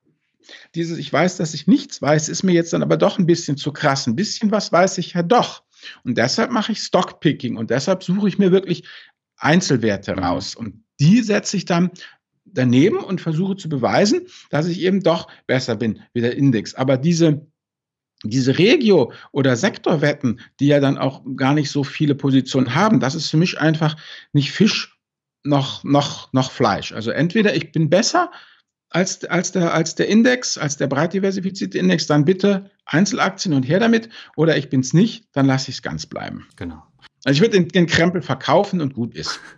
dieses Ich weiß, dass ich nichts weiß, ist mir jetzt dann aber doch ein bisschen zu krass. Ein bisschen was weiß ich ja doch. Und deshalb mache ich Stockpicking und deshalb suche ich mir wirklich Einzelwerte raus. Und die setze ich dann daneben und versuche zu beweisen, dass ich eben doch besser bin wie der Index. Aber diese diese Regio- oder Sektorwetten, die ja dann auch gar nicht so viele Positionen haben, das ist für mich einfach nicht Fisch noch, noch, noch Fleisch. Also entweder ich bin besser als, als, der, als der Index, als der breit diversifizierte Index, dann bitte Einzelaktien und her damit. Oder ich bin es nicht, dann lasse ich es ganz bleiben. Genau. Also ich würde den, den Krempel verkaufen und gut ist. [laughs]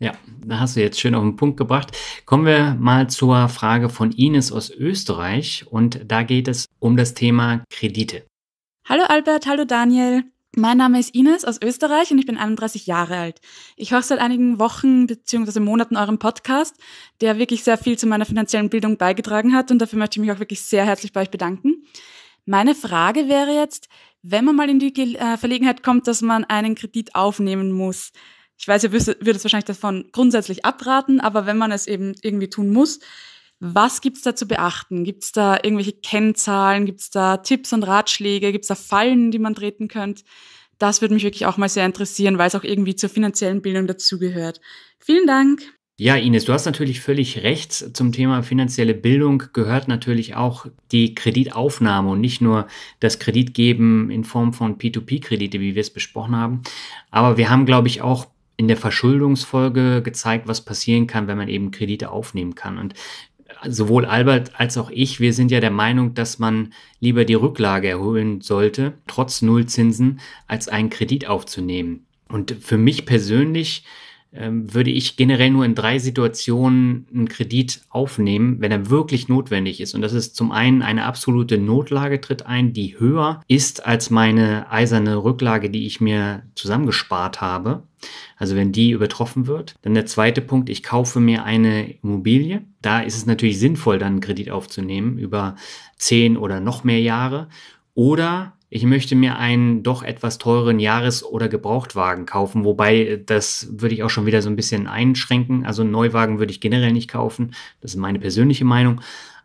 Ja, da hast du jetzt schön auf den Punkt gebracht. Kommen wir mal zur Frage von Ines aus Österreich und da geht es um das Thema Kredite. Hallo Albert, hallo Daniel. Mein Name ist Ines aus Österreich und ich bin 31 Jahre alt. Ich höre seit einigen Wochen bzw. Monaten euren Podcast, der wirklich sehr viel zu meiner finanziellen Bildung beigetragen hat und dafür möchte ich mich auch wirklich sehr herzlich bei euch bedanken. Meine Frage wäre jetzt, wenn man mal in die äh, Verlegenheit kommt, dass man einen Kredit aufnehmen muss. Ich weiß, ihr würdet es wahrscheinlich davon grundsätzlich abraten, aber wenn man es eben irgendwie tun muss, was gibt es da zu beachten? Gibt es da irgendwelche Kennzahlen? Gibt es da Tipps und Ratschläge? Gibt es da Fallen, die man treten könnte? Das würde mich wirklich auch mal sehr interessieren, weil es auch irgendwie zur finanziellen Bildung dazugehört. Vielen Dank. Ja, Ines, du hast natürlich völlig recht. Zum Thema finanzielle Bildung gehört natürlich auch die Kreditaufnahme und nicht nur das Kreditgeben in Form von P2P-Kredite, wie wir es besprochen haben. Aber wir haben, glaube ich, auch in der Verschuldungsfolge gezeigt, was passieren kann, wenn man eben Kredite aufnehmen kann. Und sowohl Albert als auch ich, wir sind ja der Meinung, dass man lieber die Rücklage erholen sollte, trotz Nullzinsen, als einen Kredit aufzunehmen. Und für mich persönlich ähm, würde ich generell nur in drei Situationen einen Kredit aufnehmen, wenn er wirklich notwendig ist. Und das ist zum einen eine absolute Notlage tritt ein, die höher ist als meine eiserne Rücklage, die ich mir zusammengespart habe. Also wenn die übertroffen wird. Dann der zweite Punkt, ich kaufe mir eine Immobilie. Da ist es natürlich sinnvoll, dann einen Kredit aufzunehmen über zehn oder noch mehr Jahre. Oder ich möchte mir einen doch etwas teuren Jahres- oder Gebrauchtwagen kaufen, wobei äh, das würde ich auch schon wieder so ein bisschen einschränken. Also einen Neuwagen würde ich generell nicht kaufen, das ist meine persönliche Meinung.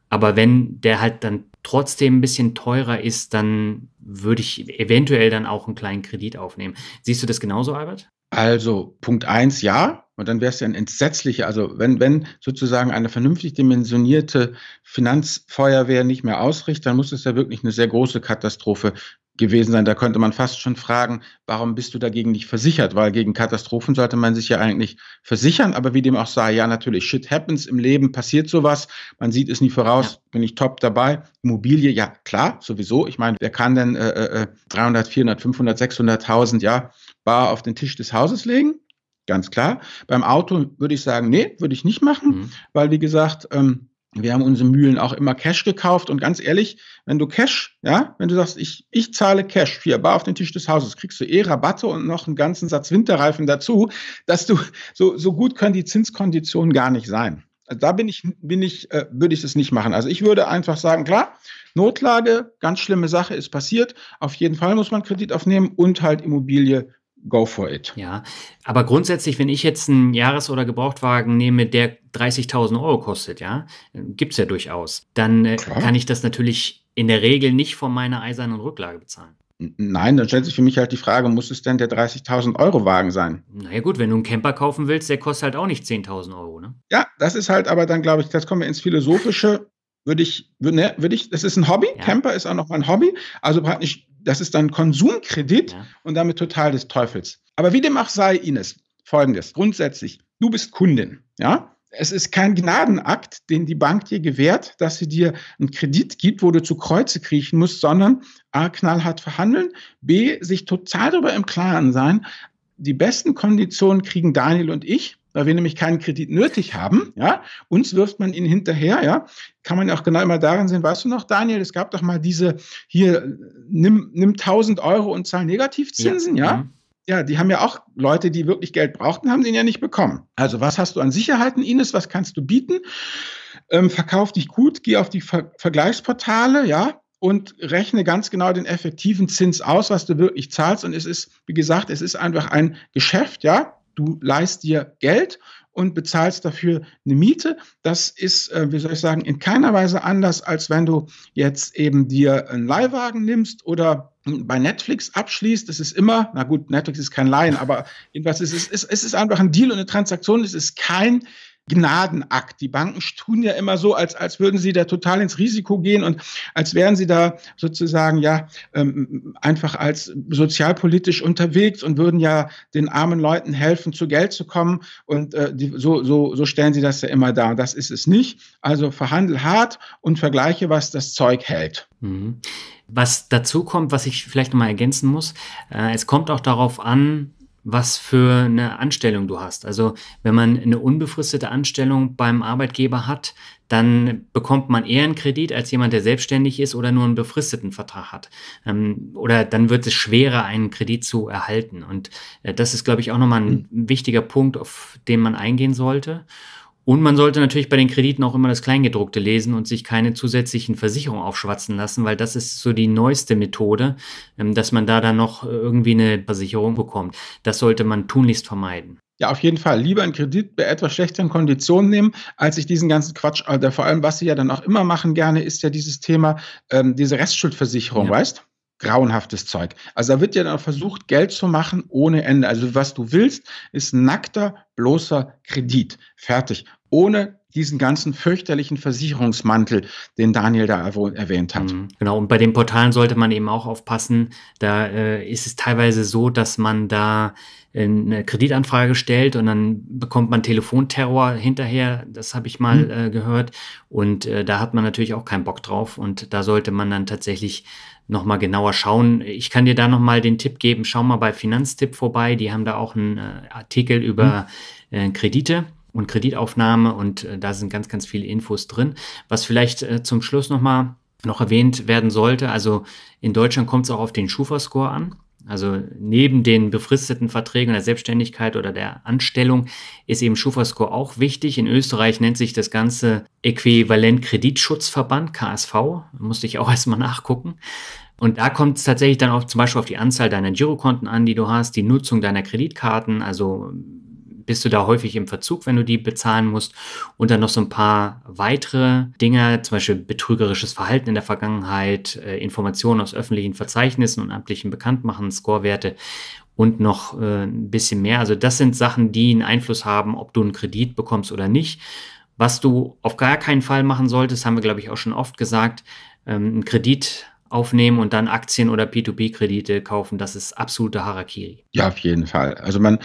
Aber wenn der halt dann trotzdem ein bisschen teurer ist, dann würde ich eventuell dann auch einen kleinen Kredit aufnehmen. Siehst du das genauso, Albert? Also Punkt 1, ja, und dann wäre es ja ein entsetzlicher, also wenn, wenn sozusagen eine vernünftig dimensionierte Finanzfeuerwehr nicht mehr ausrichtet, dann muss es ja wirklich eine sehr große Katastrophe gewesen sein. Da könnte man fast schon fragen, warum bist du dagegen nicht versichert? Weil gegen Katastrophen sollte man sich ja eigentlich versichern. Aber wie dem auch sei, ja, natürlich, shit happens im Leben, passiert sowas. Man sieht es nie voraus, ja. bin ich top dabei. Immobilie, ja, klar, sowieso. Ich meine, wer kann denn äh, äh, 300, 400, 500, 600.000, ja, bar auf den Tisch des Hauses legen? ganz klar. Beim Auto würde ich sagen, nee, würde ich nicht machen, mhm. weil wie gesagt, ähm, wir haben unsere Mühlen auch immer Cash gekauft und ganz ehrlich, wenn du Cash, ja, wenn du sagst, ich, ich zahle Cash, vier Bar auf den Tisch des Hauses, kriegst du eh Rabatte und noch einen ganzen Satz Winterreifen dazu, dass du, so, so gut können die Zinskonditionen gar nicht sein. Also da bin ich, bin ich, äh, würde ich das nicht machen. Also ich würde einfach sagen, klar, Notlage, ganz schlimme Sache ist passiert. Auf jeden Fall muss man Kredit aufnehmen und halt Immobilie go for it. Ja, aber grundsätzlich, wenn ich jetzt einen Jahres- oder Gebrauchtwagen nehme, der 30.000 Euro kostet, ja, gibt es ja durchaus, dann äh, kann ich das natürlich in der Regel nicht von meiner eisernen Rücklage bezahlen. Nein, dann stellt sich für mich halt die Frage, muss es denn der 30.000 Euro Wagen sein? Na ja gut, wenn du einen Camper kaufen willst, der kostet halt auch nicht 10.000 Euro, ne? Ja, das ist halt aber dann, glaube ich, das kommen wir ins Philosophische würde ich, würde, ne, würde ich, das ist ein Hobby, ja. Camper ist auch noch mein Hobby, also praktisch, das ist dann Konsumkredit ja. und damit total des Teufels. Aber wie dem auch sei, Ines, folgendes, grundsätzlich, du bist Kundin, ja, es ist kein Gnadenakt, den die Bank dir gewährt, dass sie dir einen Kredit gibt, wo du zu Kreuze kriechen musst, sondern A, knallhart verhandeln, B, sich total darüber im Klaren sein, die besten Konditionen kriegen Daniel und ich, weil wir nämlich keinen Kredit nötig haben, ja, uns wirft man ihn hinterher, ja, kann man ja auch genau immer daran sehen, weißt du noch, Daniel, es gab doch mal diese, hier, nimm, nimm 1000 Euro und zahl Negativzinsen, ja, ja? Mhm. ja, die haben ja auch Leute, die wirklich Geld brauchten, haben den ja nicht bekommen. Also was hast du an Sicherheiten, Ines? Was kannst du bieten? Ähm, verkauf dich gut, geh auf die Ver Vergleichsportale, ja, und rechne ganz genau den effektiven Zins aus, was du wirklich zahlst. Und es ist, wie gesagt, es ist einfach ein Geschäft, ja. Du leist dir Geld und bezahlst dafür eine Miete. Das ist, äh, wie soll ich sagen, in keiner Weise anders, als wenn du jetzt eben dir einen Leihwagen nimmst oder bei Netflix abschließt, Das ist immer, na gut, Netflix ist kein Laien, aber jedenfalls ist es, ist, es ist einfach ein Deal und eine Transaktion, es ist kein Gnadenakt. Die Banken tun ja immer so, als, als würden sie da total ins Risiko gehen und als wären sie da sozusagen ja ähm, einfach als sozialpolitisch unterwegs und würden ja den armen Leuten helfen, zu Geld zu kommen. Und äh, die, so, so, so stellen sie das ja immer dar. Das ist es nicht. Also verhandel hart und vergleiche, was das Zeug hält. Mhm. Was dazu kommt, was ich vielleicht nochmal ergänzen muss, äh, es kommt auch darauf an, was für eine Anstellung du hast. Also wenn man eine unbefristete Anstellung beim Arbeitgeber hat, dann bekommt man eher einen Kredit als jemand, der selbstständig ist oder nur einen befristeten Vertrag hat. Ähm, oder dann wird es schwerer, einen Kredit zu erhalten. Und äh, das ist, glaube ich, auch nochmal ein hm. wichtiger Punkt, auf den man eingehen sollte. Und man sollte natürlich bei den Krediten auch immer das Kleingedruckte lesen und sich keine zusätzlichen Versicherungen aufschwatzen lassen, weil das ist so die neueste Methode, ähm, dass man da dann noch irgendwie eine Versicherung bekommt. Das sollte man tunlichst vermeiden. Ja, auf jeden Fall. Lieber einen Kredit bei etwas schlechteren Konditionen nehmen, als sich diesen ganzen Quatsch, oder äh, vor allem, was sie ja dann auch immer machen gerne, ist ja dieses Thema, ähm, diese Restschuldversicherung, ja. weißt grauenhaftes Zeug. Also da wird ja dann versucht, Geld zu machen ohne Ende. Also was du willst, ist nackter, bloßer Kredit. Fertig. Ohne diesen ganzen fürchterlichen Versicherungsmantel, den Daniel da erwähnt hat. Mhm. Genau, und bei den Portalen sollte man eben auch aufpassen. Da äh, ist es teilweise so, dass man da äh, eine Kreditanfrage stellt und dann bekommt man Telefonterror hinterher, das habe ich mal mhm. äh, gehört. Und äh, da hat man natürlich auch keinen Bock drauf und da sollte man dann tatsächlich nochmal genauer schauen. Ich kann dir da nochmal den Tipp geben, schau mal bei Finanztipp vorbei, die haben da auch einen äh, Artikel über mhm. Äh, Kredite und Kreditaufnahme und äh, da sind ganz, ganz viele Infos drin. Was vielleicht äh, zum Schluss nochmal noch erwähnt werden sollte, also in Deutschland kommt es auch auf den Schufa-Score an. Also neben den befristeten Verträgen der Selbstständigkeit oder der Anstellung ist eben Schufa-Score auch wichtig. In Österreich nennt sich das Ganze Äquivalent Kreditschutzverband, KSV. Musste ich auch [laughs] erstmal nachgucken. Und da kommt es tatsächlich dann auch zum Beispiel auf die Anzahl deiner Girokonten an, die du hast, die Nutzung deiner Kreditkarten, also bist du da häufig im Verzug, wenn du die bezahlen musst. Und dann noch so ein paar weitere Dinge, zum Beispiel betrügerisches Verhalten in der Vergangenheit, äh, Informationen aus öffentlichen Verzeichnissen und amtlichen Bekanntmachen, Scorewerte und noch äh, ein bisschen mehr. Also das sind Sachen, die einen Einfluss haben, ob du einen Kredit bekommst oder nicht. Was du auf gar keinen Fall machen solltest, haben wir, glaube ich, auch schon oft gesagt, ähm, einen Kredit aufnehmen und dann Aktien oder P2P-Kredite kaufen, das ist absolute Harakiri. Ja, auf jeden Fall. Also man,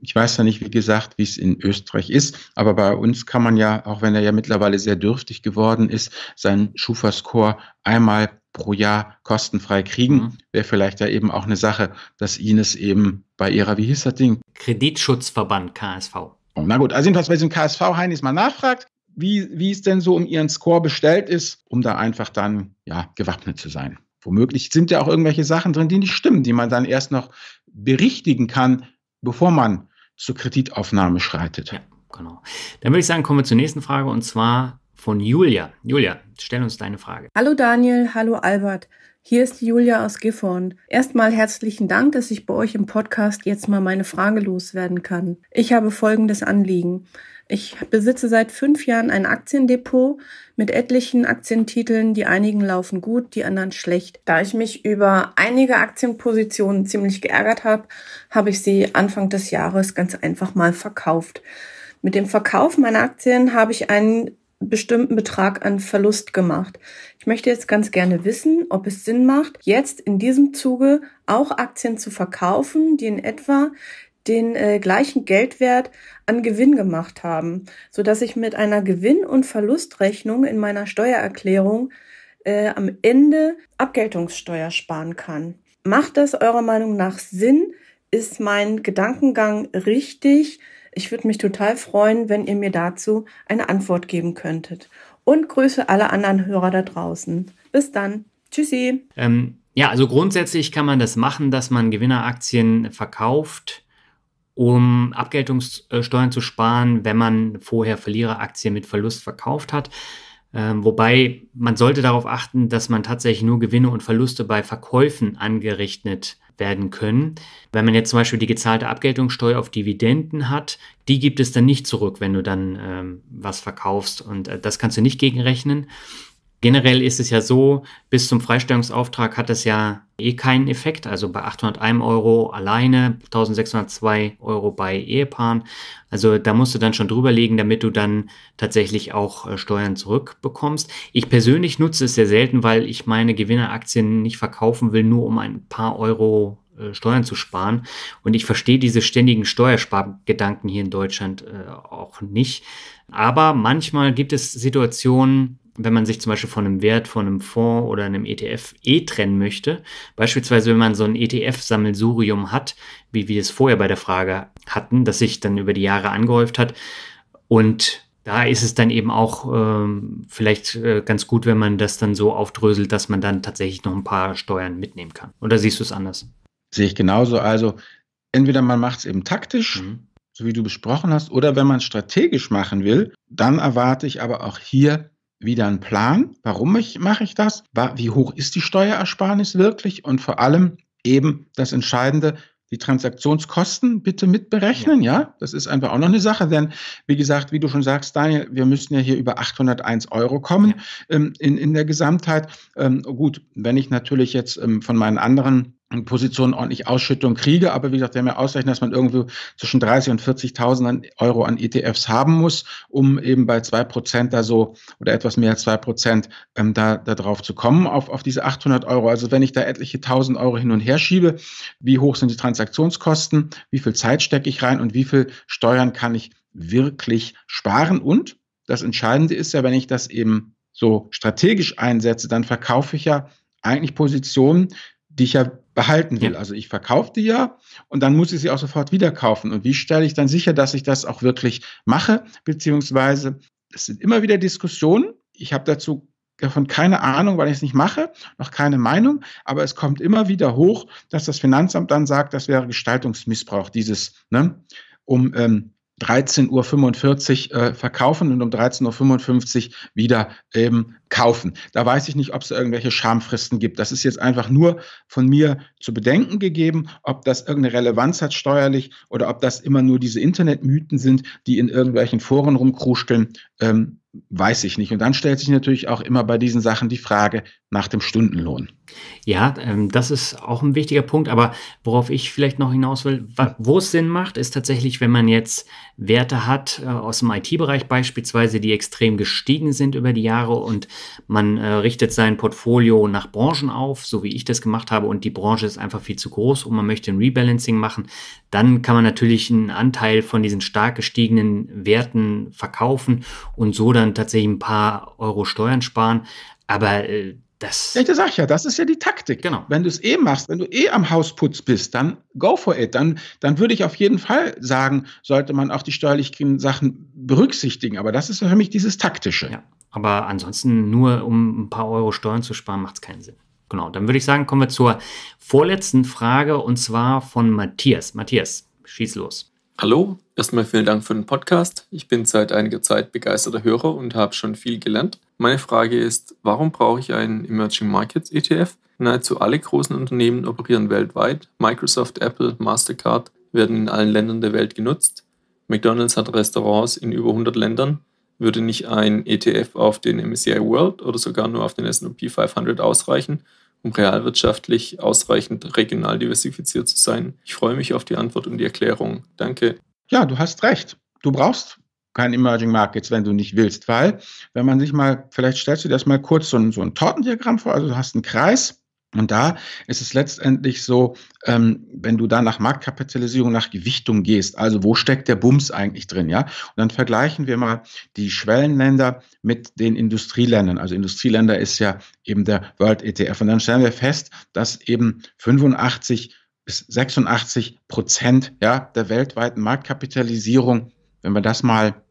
ich weiß ja nicht, wie gesagt, wie es in Österreich ist, aber bei uns kann man ja, auch wenn er ja mittlerweile sehr dürftig geworden ist, seinen Schufa-Score einmal pro Jahr kostenfrei kriegen. Mhm. Wäre vielleicht ja eben auch eine Sache, dass Ines eben bei Ihrer, wie hieß das Ding? Kreditschutzverband KSV. Oh, na gut, also jedenfalls, wenn es im KSV Heinis mal nachfragt, wie, wie es denn so um Ihren Score bestellt ist, um da einfach dann ja gewappnet zu sein. Womöglich sind ja auch irgendwelche Sachen drin, die nicht stimmen, die man dann erst noch berichtigen kann, bevor man zur Kreditaufnahme schreitet. Ja, genau. Dann würde ich sagen, kommen wir zur nächsten Frage und zwar von Julia. Julia, stell uns deine Frage. Hallo Daniel, hallo Albert. Hier ist Julia aus Gifhorn. Erstmal herzlichen Dank, dass ich bei euch im Podcast jetzt mal meine Frage loswerden kann. Ich habe folgendes Anliegen. Ich besitze seit fünf Jahren ein Aktiendepot mit etlichen Aktientiteln. Die einigen laufen gut, die anderen schlecht. Da ich mich über einige Aktienpositionen ziemlich geärgert habe, habe ich sie Anfang des Jahres ganz einfach mal verkauft. Mit dem Verkauf meiner Aktien habe ich einen bestimmten Betrag an Verlust gemacht. Ich möchte jetzt ganz gerne wissen, ob es Sinn macht, jetzt in diesem Zuge auch Aktien zu verkaufen, die in etwa den äh, gleichen Geldwert an Gewinn gemacht haben, so dass ich mit einer Gewinn- und Verlustrechnung in meiner Steuererklärung äh, am Ende Abgeltungssteuer sparen kann. Macht das eurer Meinung nach Sinn? Ist mein Gedankengang richtig? Ich würde mich total freuen, wenn ihr mir dazu eine Antwort geben könntet. Und grüße alle anderen Hörer da draußen. Bis dann. Tschüssi. Ähm, ja, also grundsätzlich kann man das machen, dass man Gewinneraktien verkauft um Abgeltungssteuern äh, zu sparen, wenn man vorher Verliereraktien mit Verlust verkauft hat. Ähm, wobei man sollte darauf achten, dass man tatsächlich nur Gewinne und Verluste bei Verkäufen angerechnet werden können. Wenn man jetzt zum Beispiel die gezahlte Abgeltungssteuer auf Dividenden hat, die gibt es dann nicht zurück, wenn du dann ähm, was verkaufst und äh, das kannst du nicht gegenrechnen. Generell ist es ja so, bis zum Freistellungsauftrag hat es ja eh keinen Effekt. Also bei 801 Euro alleine, 1602 Euro bei Ehepaaren. Also da musst du dann schon drüber legen, damit du dann tatsächlich auch äh, Steuern zurückbekommst. Ich persönlich nutze es sehr selten, weil ich meine Gewinneraktien nicht verkaufen will, nur um ein paar Euro äh, Steuern zu sparen. Und ich verstehe diese ständigen Steuerspargedanken hier in Deutschland äh, auch nicht. Aber manchmal gibt es Situationen, wenn man sich zum Beispiel von einem Wert, von einem Fonds oder einem ETF eh trennen möchte, beispielsweise wenn man so ein ETF-Sammelsurium hat, wie wir es vorher bei der Frage hatten, das sich dann über die Jahre angehäuft hat. Und da ist es dann eben auch ähm, vielleicht äh, ganz gut, wenn man das dann so aufdröselt, dass man dann tatsächlich noch ein paar Steuern mitnehmen kann. Oder siehst du es anders? Sehe ich genauso. Also entweder man macht es eben taktisch. Mhm so wie du besprochen hast, oder wenn man strategisch machen will, dann erwarte ich aber auch hier wieder einen Plan. Warum ich, mache ich das? Wie hoch ist die Steuerersparnis wirklich? Und vor allem eben das Entscheidende, die Transaktionskosten bitte mitberechnen, ja. ja. Das ist einfach auch noch eine Sache, denn wie gesagt, wie du schon sagst, Daniel, wir müssen ja hier über 801 Euro kommen ja. ähm, in, in der Gesamtheit. Ähm, gut, wenn ich natürlich jetzt ähm, von meinen anderen Positionen ordentlich Ausschüttung kriege. Aber wie gesagt, wir haben ja ausrechnen, dass man irgendwo zwischen 30 und 40.000 Euro an ETFs haben muss, um eben bei zwei Prozent da so oder etwas mehr als zwei Prozent ähm, da, da drauf zu kommen, auf, auf diese 800 Euro. Also wenn ich da etliche 1.000 Euro hin und her schiebe, wie hoch sind die Transaktionskosten, wie viel Zeit stecke ich rein und wie viel Steuern kann ich wirklich sparen. Und das Entscheidende ist ja, wenn ich das eben so strategisch einsetze, dann verkaufe ich ja eigentlich Positionen, die ich ja behalten will. Ja. Also ich verkaufe die ja und dann muss ich sie auch sofort wieder kaufen. Und wie stelle ich dann sicher, dass ich das auch wirklich mache? Beziehungsweise es sind immer wieder Diskussionen. Ich habe dazu davon keine Ahnung, weil ich es nicht mache, noch keine Meinung, aber es kommt immer wieder hoch, dass das Finanzamt dann sagt, das wäre Gestaltungsmissbrauch, dieses ne, um ähm, 13.45 Uhr äh, verkaufen und um 13.55 Uhr wieder eben kaufen. Da weiß ich nicht, ob es irgendwelche Schamfristen gibt. Das ist jetzt einfach nur von mir zu bedenken gegeben, ob das irgendeine Relevanz hat steuerlich oder ob das immer nur diese Internetmythen sind, die in irgendwelchen Foren rumkruscheln, ähm, weiß ich nicht. Und dann stellt sich natürlich auch immer bei diesen Sachen die Frage nach dem Stundenlohn. Ja, ähm, das ist auch ein wichtiger Punkt, aber worauf ich vielleicht noch hinaus will, wo es Sinn macht, ist tatsächlich, wenn man jetzt Werte hat äh, aus dem IT-Bereich beispielsweise, die extrem gestiegen sind über die Jahre und man äh, richtet sein Portfolio nach Branchen auf, so wie ich das gemacht habe, und die Branche ist einfach viel zu groß und man möchte ein Rebalancing machen. Dann kann man natürlich einen Anteil von diesen stark gestiegenen Werten verkaufen und so dann tatsächlich ein paar Euro Steuern sparen. Aber äh, das. Ja, das sag ja, das ist ja die Taktik. Genau. Wenn du es eh machst, wenn du eh am Hausputz bist, dann go for it. Dann, dann würde ich auf jeden Fall sagen, sollte man auch die steuerlich Sachen berücksichtigen. Aber das ist für mich dieses Taktische. Ja. Aber ansonsten nur um ein paar Euro Steuern zu sparen, macht es keinen Sinn. Genau, dann würde ich sagen, kommen wir zur vorletzten Frage und zwar von Matthias. Matthias, schieß los. Hallo, erstmal vielen Dank für den Podcast. Ich bin seit einiger Zeit begeisterter Hörer und habe schon viel gelernt. Meine Frage ist, warum brauche ich einen Emerging Markets ETF? Nahezu alle großen Unternehmen operieren weltweit. Microsoft, Apple, Mastercard werden in allen Ländern der Welt genutzt. McDonald's hat Restaurants in über 100 Ländern. Würde nicht ein ETF auf den MSCI World oder sogar nur auf den S&P 500 ausreichen, um realwirtschaftlich ausreichend regional diversifiziert zu sein? Ich freue mich auf die Antwort und die Erklärung. Danke. Ja, du hast recht. Du brauchst kein Emerging Markets, wenn du nicht willst, weil wenn man sich mal, vielleicht stellst du dir das mal kurz so ein, so ein Tortendiagramm vor, also du hast einen Kreis, und da ist es letztendlich so, ähm, wenn du da nach Marktkapitalisierung, nach Gewichtung gehst, also wo steckt der Bums eigentlich drin, ja? Und dann vergleichen wir mal die Schwellenländer mit den Industrieländern. Also Industrieländer ist ja eben der World ETF. Und dann stellen wir fest, dass eben 85 bis 86 Prozent ja, der weltweiten Marktkapitalisierung, wenn wir das mal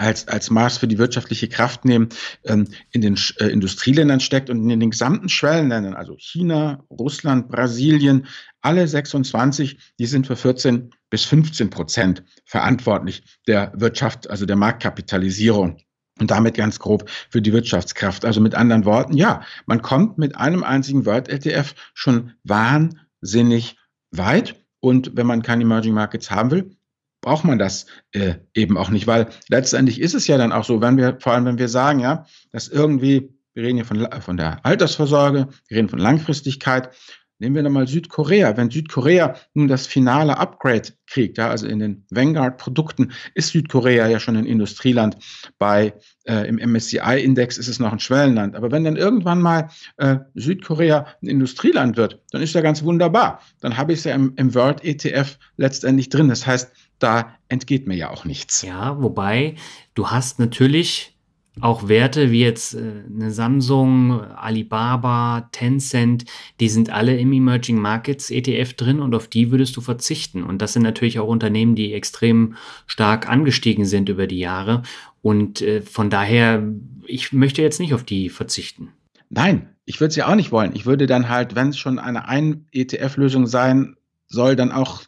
als, als Maß für die wirtschaftliche Kraft nehmen, ähm, in den äh, Industrieländern steckt und in den gesamten Schwellenländern, also China, Russland, Brasilien, alle 26, die sind für 14 bis 15 Prozent verantwortlich der Wirtschaft, also der Marktkapitalisierung und damit ganz grob für die Wirtschaftskraft. Also mit anderen Worten, ja, man kommt mit einem einzigen World-ETF schon wahnsinnig weit. Und wenn man keine Emerging Markets haben will, braucht man das äh, eben auch nicht, weil letztendlich ist es ja dann auch so, wenn wir, vor allem wenn wir sagen, ja, dass irgendwie, wir reden hier von, von der Altersvorsorge, wir reden von Langfristigkeit, nehmen wir nochmal Südkorea. Wenn Südkorea nun das finale Upgrade kriegt, ja, also in den Vanguard-Produkten, ist Südkorea ja schon ein Industrieland. Bei äh, im MSCI-Index ist es noch ein Schwellenland. Aber wenn dann irgendwann mal äh, Südkorea ein Industrieland wird, dann ist ja ganz wunderbar. Dann habe ich es ja im, im World ETF letztendlich drin. Das heißt, da entgeht mir ja auch nichts. Ja, wobei du hast natürlich auch Werte wie jetzt äh, eine Samsung, Alibaba, Tencent, die sind alle im Emerging Markets ETF drin und auf die würdest du verzichten. Und das sind natürlich auch Unternehmen, die extrem stark angestiegen sind über die Jahre. Und äh, von daher, ich möchte jetzt nicht auf die verzichten. Nein, ich würde es ja auch nicht wollen. Ich würde dann halt, wenn es schon eine Ein-ETF-Lösung sein soll, dann auch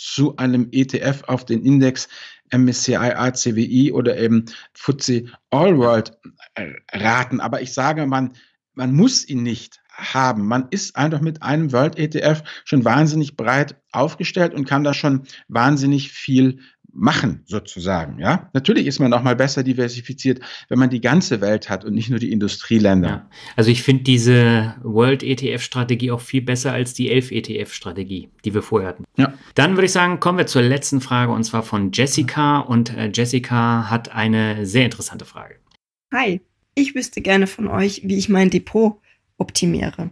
zu einem ETF auf den Index MSCI ACWI oder eben FTSE All World äh, raten. Aber ich sage, man, man muss ihn nicht haben. Man ist einfach mit einem World ETF schon wahnsinnig breit aufgestellt und kann da schon wahnsinnig viel machen sozusagen, ja. Natürlich ist man auch mal besser diversifiziert, wenn man die ganze Welt hat und nicht nur die Industrieländer. Ja. Also ich finde diese World ETF Strategie auch viel besser als die 11 ETF Strategie, die wir vorher hatten. Ja. Dann würde ich sagen, kommen wir zur letzten Frage und zwar von Jessica und äh, Jessica hat eine sehr interessante Frage. Hi, ich wüsste gerne von euch, wie ich mein Depot optimiere.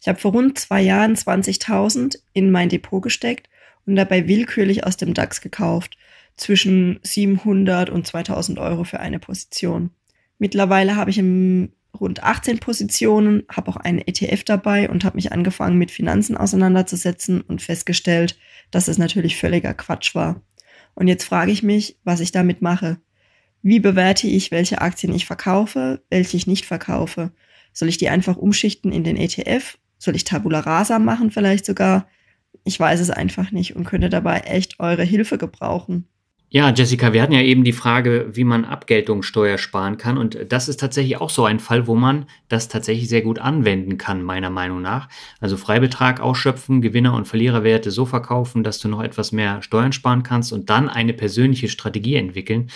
Ich habe vor rund zwei Jahren 20.000 in mein Depot gesteckt und dabei willkürlich aus dem DAX gekauft zwischen 700 und 2000 Euro für eine Position. Mittlerweile habe ich rund 18 Positionen, habe auch einen ETF dabei und habe mich angefangen, mit Finanzen auseinanderzusetzen und festgestellt, dass es natürlich völliger Quatsch war. Und jetzt frage ich mich, was ich damit mache. Wie bewerte ich, welche Aktien ich verkaufe, welche ich nicht verkaufe? Soll ich die einfach umschichten in den ETF? Soll ich Tabula Rasa machen vielleicht sogar? Ich weiß es einfach nicht und könnte dabei echt eure Hilfe gebrauchen. Ja, Jessica, wir hatten ja eben die Frage, wie man Abgeltungssteuer sparen kann. Und das ist tatsächlich auch so ein Fall, wo man das tatsächlich sehr gut anwenden kann, meiner Meinung nach. Also Freibetrag ausschöpfen, Gewinner- und Verliererwerte so verkaufen, dass du noch etwas mehr Steuern sparen kannst und dann eine persönliche Strategie entwickeln.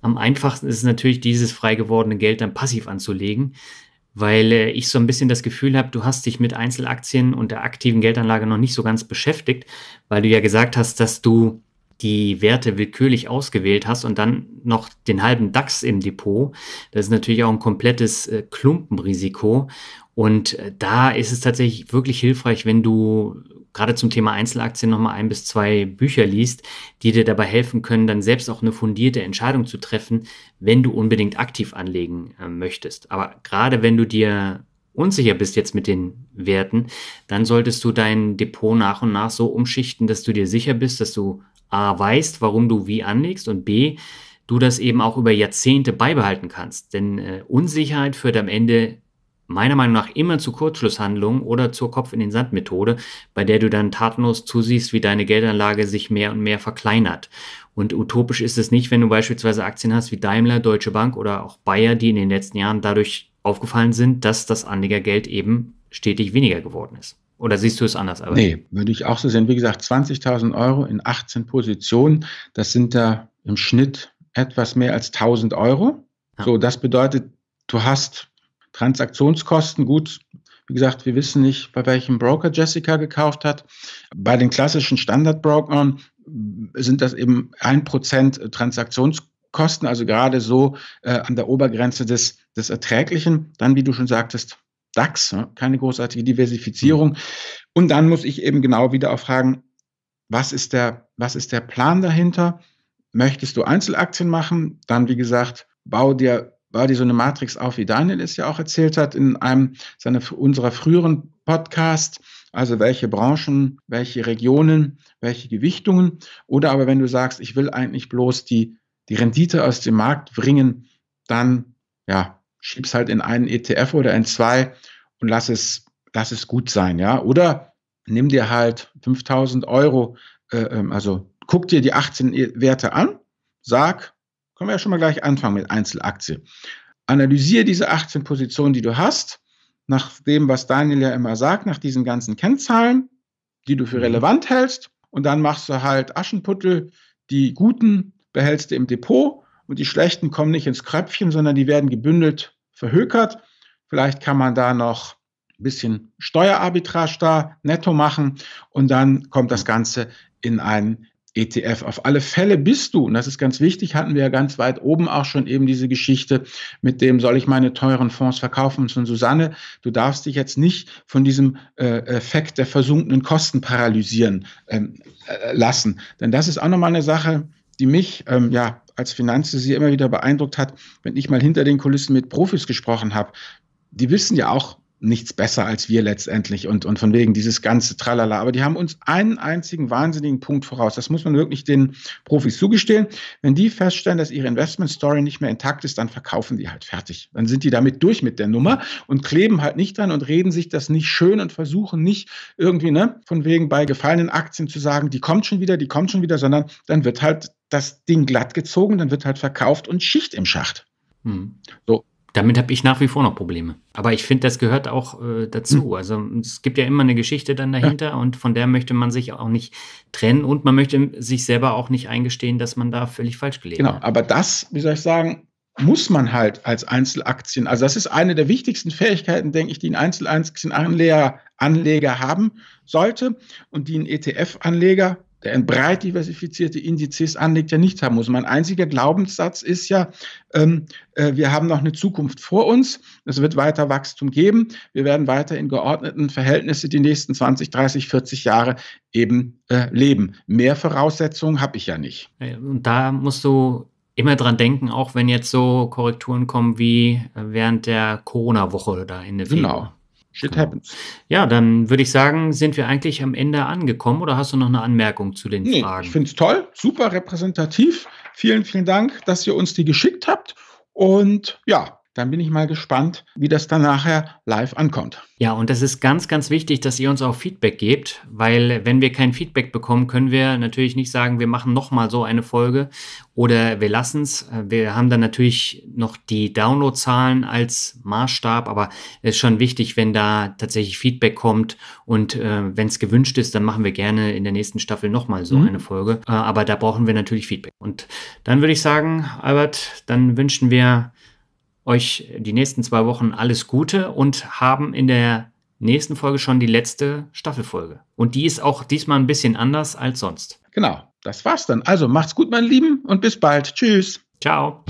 Am einfachsten ist es natürlich, dieses frei gewordene Geld dann passiv anzulegen weil äh, ich so ein bisschen das Gefühl habe, du hast dich mit Einzelaktien und der aktiven Geldanlage noch nicht so ganz beschäftigt, weil du ja gesagt hast, dass du die Werte willkürlich ausgewählt hast und dann noch den halben DAX im Depot, das ist natürlich auch ein komplettes äh, Klumpenrisiko. Und äh, da ist es tatsächlich wirklich hilfreich, wenn du gerade zum Thema Einzelaktien nochmal ein bis zwei Bücher liest, die dir dabei helfen können, dann selbst auch eine fundierte Entscheidung zu treffen, wenn du unbedingt aktiv anlegen ähm, möchtest. Aber gerade wenn du dir unsicher bist jetzt mit den Werten, dann solltest du dein Depot nach und nach so umschichten, dass du dir sicher bist, dass du A weißt, warum du wie anlegst und B, du das eben auch über Jahrzehnte beibehalten kannst. Denn äh, Unsicherheit führt am Ende meiner Meinung nach immer zu Kurzschlusshandlungen oder zur Kopf in den Sand Methode, bei der du dann tatenlos zusiehst, wie deine Geldanlage sich mehr und mehr verkleinert. Und utopisch ist es nicht, wenn du beispielsweise Aktien hast wie Daimler, Deutsche Bank oder auch Bayer, die in den letzten Jahren dadurch aufgefallen sind, dass das Anlegergeld eben stetig weniger geworden ist. Oder siehst du es anders? Aber nee, würde ich auch so sehen. Wie gesagt, 20.000 Euro in 18 Positionen, das sind da im Schnitt etwas mehr als 1.000 Euro. Ja. So, das bedeutet, du hast Transaktionskosten, gut, wie gesagt, wir wissen nicht, bei welchem Broker Jessica gekauft hat. Bei den klassischen Standardbrokern äh, sind das eben 1% äh, Transaktionskosten, also gerade so äh, an der Obergrenze des, des Erträglichen. Dann, wie du schon sagtest, DAX, ne? keine großartige Diversifizierung. Mhm. Und dann muss ich eben genau wieder auch fragen, was ist der, was ist der Plan dahinter? Möchtest du Einzelaktien machen? Dann, wie gesagt, bau dir, bau dir so eine Matrix auf, wie Daniel es ja auch erzählt hat in einem seiner, unserer früheren Podcasts. Also welche Branchen, welche Regionen, welche Gewichtungen. Oder aber wenn du sagst, ich will eigentlich bloß die, die Rendite aus dem Markt bringen, dann ja, schieb's halt in einen ETF oder in zwei und lass es, lass es gut sein, ja. Oder nimm dir halt 5000 Euro, äh, ähm, also guck dir die 18 Werte an, sag, können wir ja schon mal gleich anfangen mit Einzelaktie. Analysiere diese 18 Positionen, die du hast, nach dem, was Daniel ja immer sagt, nach diesen ganzen Kennzahlen, die du für mhm. relevant hältst. Und dann machst du halt Aschenputtel, die guten behältst du im Depot und die schlechten kommen nicht ins Kröpfchen, sondern die werden gebündelt verhökert. Vielleicht kann man da noch ein bisschen Steuerarbitrage da netto machen und dann kommt das Ganze in einen ETF. Auf alle Fälle bist du, und das ist ganz wichtig, hatten wir ja ganz weit oben auch schon eben diese Geschichte mit dem, soll ich meine teuren Fonds verkaufen von Susanne? Du darfst dich jetzt nicht von diesem äh, Effekt der versunkenen Kosten paralysieren ähm, äh, lassen. Denn das ist auch nochmal eine Sache, die mich ähm, ja als sie immer wieder beeindruckt hat, wenn ich mal hinter den Kulissen mit Profis gesprochen habe. Die wissen ja auch nichts besser als wir letztendlich und, und von wegen dieses ganze Tralala. Aber die haben uns einen einzigen wahnsinnigen Punkt voraus. Das muss man wirklich den Profis zugestehen. Wenn die feststellen, dass ihre Investment Story nicht mehr intakt ist, dann verkaufen die halt fertig. Dann sind die damit durch mit der Nummer und kleben halt nicht dran und reden sich das nicht schön und versuchen nicht irgendwie, ne, von wegen bei gefallenen Aktien zu sagen, die kommt schon wieder, die kommt schon wieder, sondern dann wird halt das Ding glatt gezogen, dann wird halt verkauft und Schicht im Schacht. Hm. So. Damit habe ich nach wie vor noch Probleme. Aber ich finde, das gehört auch äh, dazu. Hm. Also es gibt ja immer eine Geschichte dann dahinter ja. und von der möchte man sich auch nicht trennen und man möchte sich selber auch nicht eingestehen, dass man da völlig falsch gelegen genau. hat. Genau, aber das, wie soll ich sagen, muss man halt als Einzelaktien, also das ist eine der wichtigsten Fähigkeiten, denke ich, die ein Einzelaktienanleger Anleger haben sollte und die ein ETF-Anleger der in breit diversifizierte Indizes anlegt, ja nicht haben muss. Mein einziger Glaubenssatz ist ja, ähm, äh, wir haben noch eine Zukunft vor uns. Es wird weiter Wachstum geben. Wir werden weiter in geordneten Verhältnissen die nächsten 20, 30, 40 Jahre eben äh, leben. Mehr Voraussetzungen habe ich ja nicht. Und da musst du immer dran denken, auch wenn jetzt so Korrekturen kommen wie äh, während der Corona-Woche da in der Genau. Shit genau. happens. Ja, dann würde ich sagen, sind wir eigentlich am Ende angekommen oder hast du noch eine Anmerkung zu den nee, Fragen? Ich finde es toll, super repräsentativ. Vielen, vielen Dank, dass ihr uns die geschickt habt. Und ja, dann bin ich mal gespannt, wie das dann nachher live ankommt. Ja, und das ist ganz, ganz wichtig, dass ihr uns auch Feedback gebt, weil wenn wir kein Feedback bekommen, können wir natürlich nicht sagen, wir machen nochmal so eine Folge oder wir lassen es. Wir haben dann natürlich noch die Downloadzahlen als Maßstab, aber es ist schon wichtig, wenn da tatsächlich Feedback kommt und äh, wenn es gewünscht ist, dann machen wir gerne in der nächsten Staffel nochmal so mhm. eine Folge. Äh, aber da brauchen wir natürlich Feedback. Und dann würde ich sagen, Albert, dann wünschen wir euch die nächsten zwei Wochen alles Gute und haben in der nächsten Folge schon die letzte Staffelfolge. Und die ist auch diesmal ein bisschen anders als sonst. Genau, das war's dann. Also macht's gut, meine Lieben, und bis bald. Tschüss. Ciao.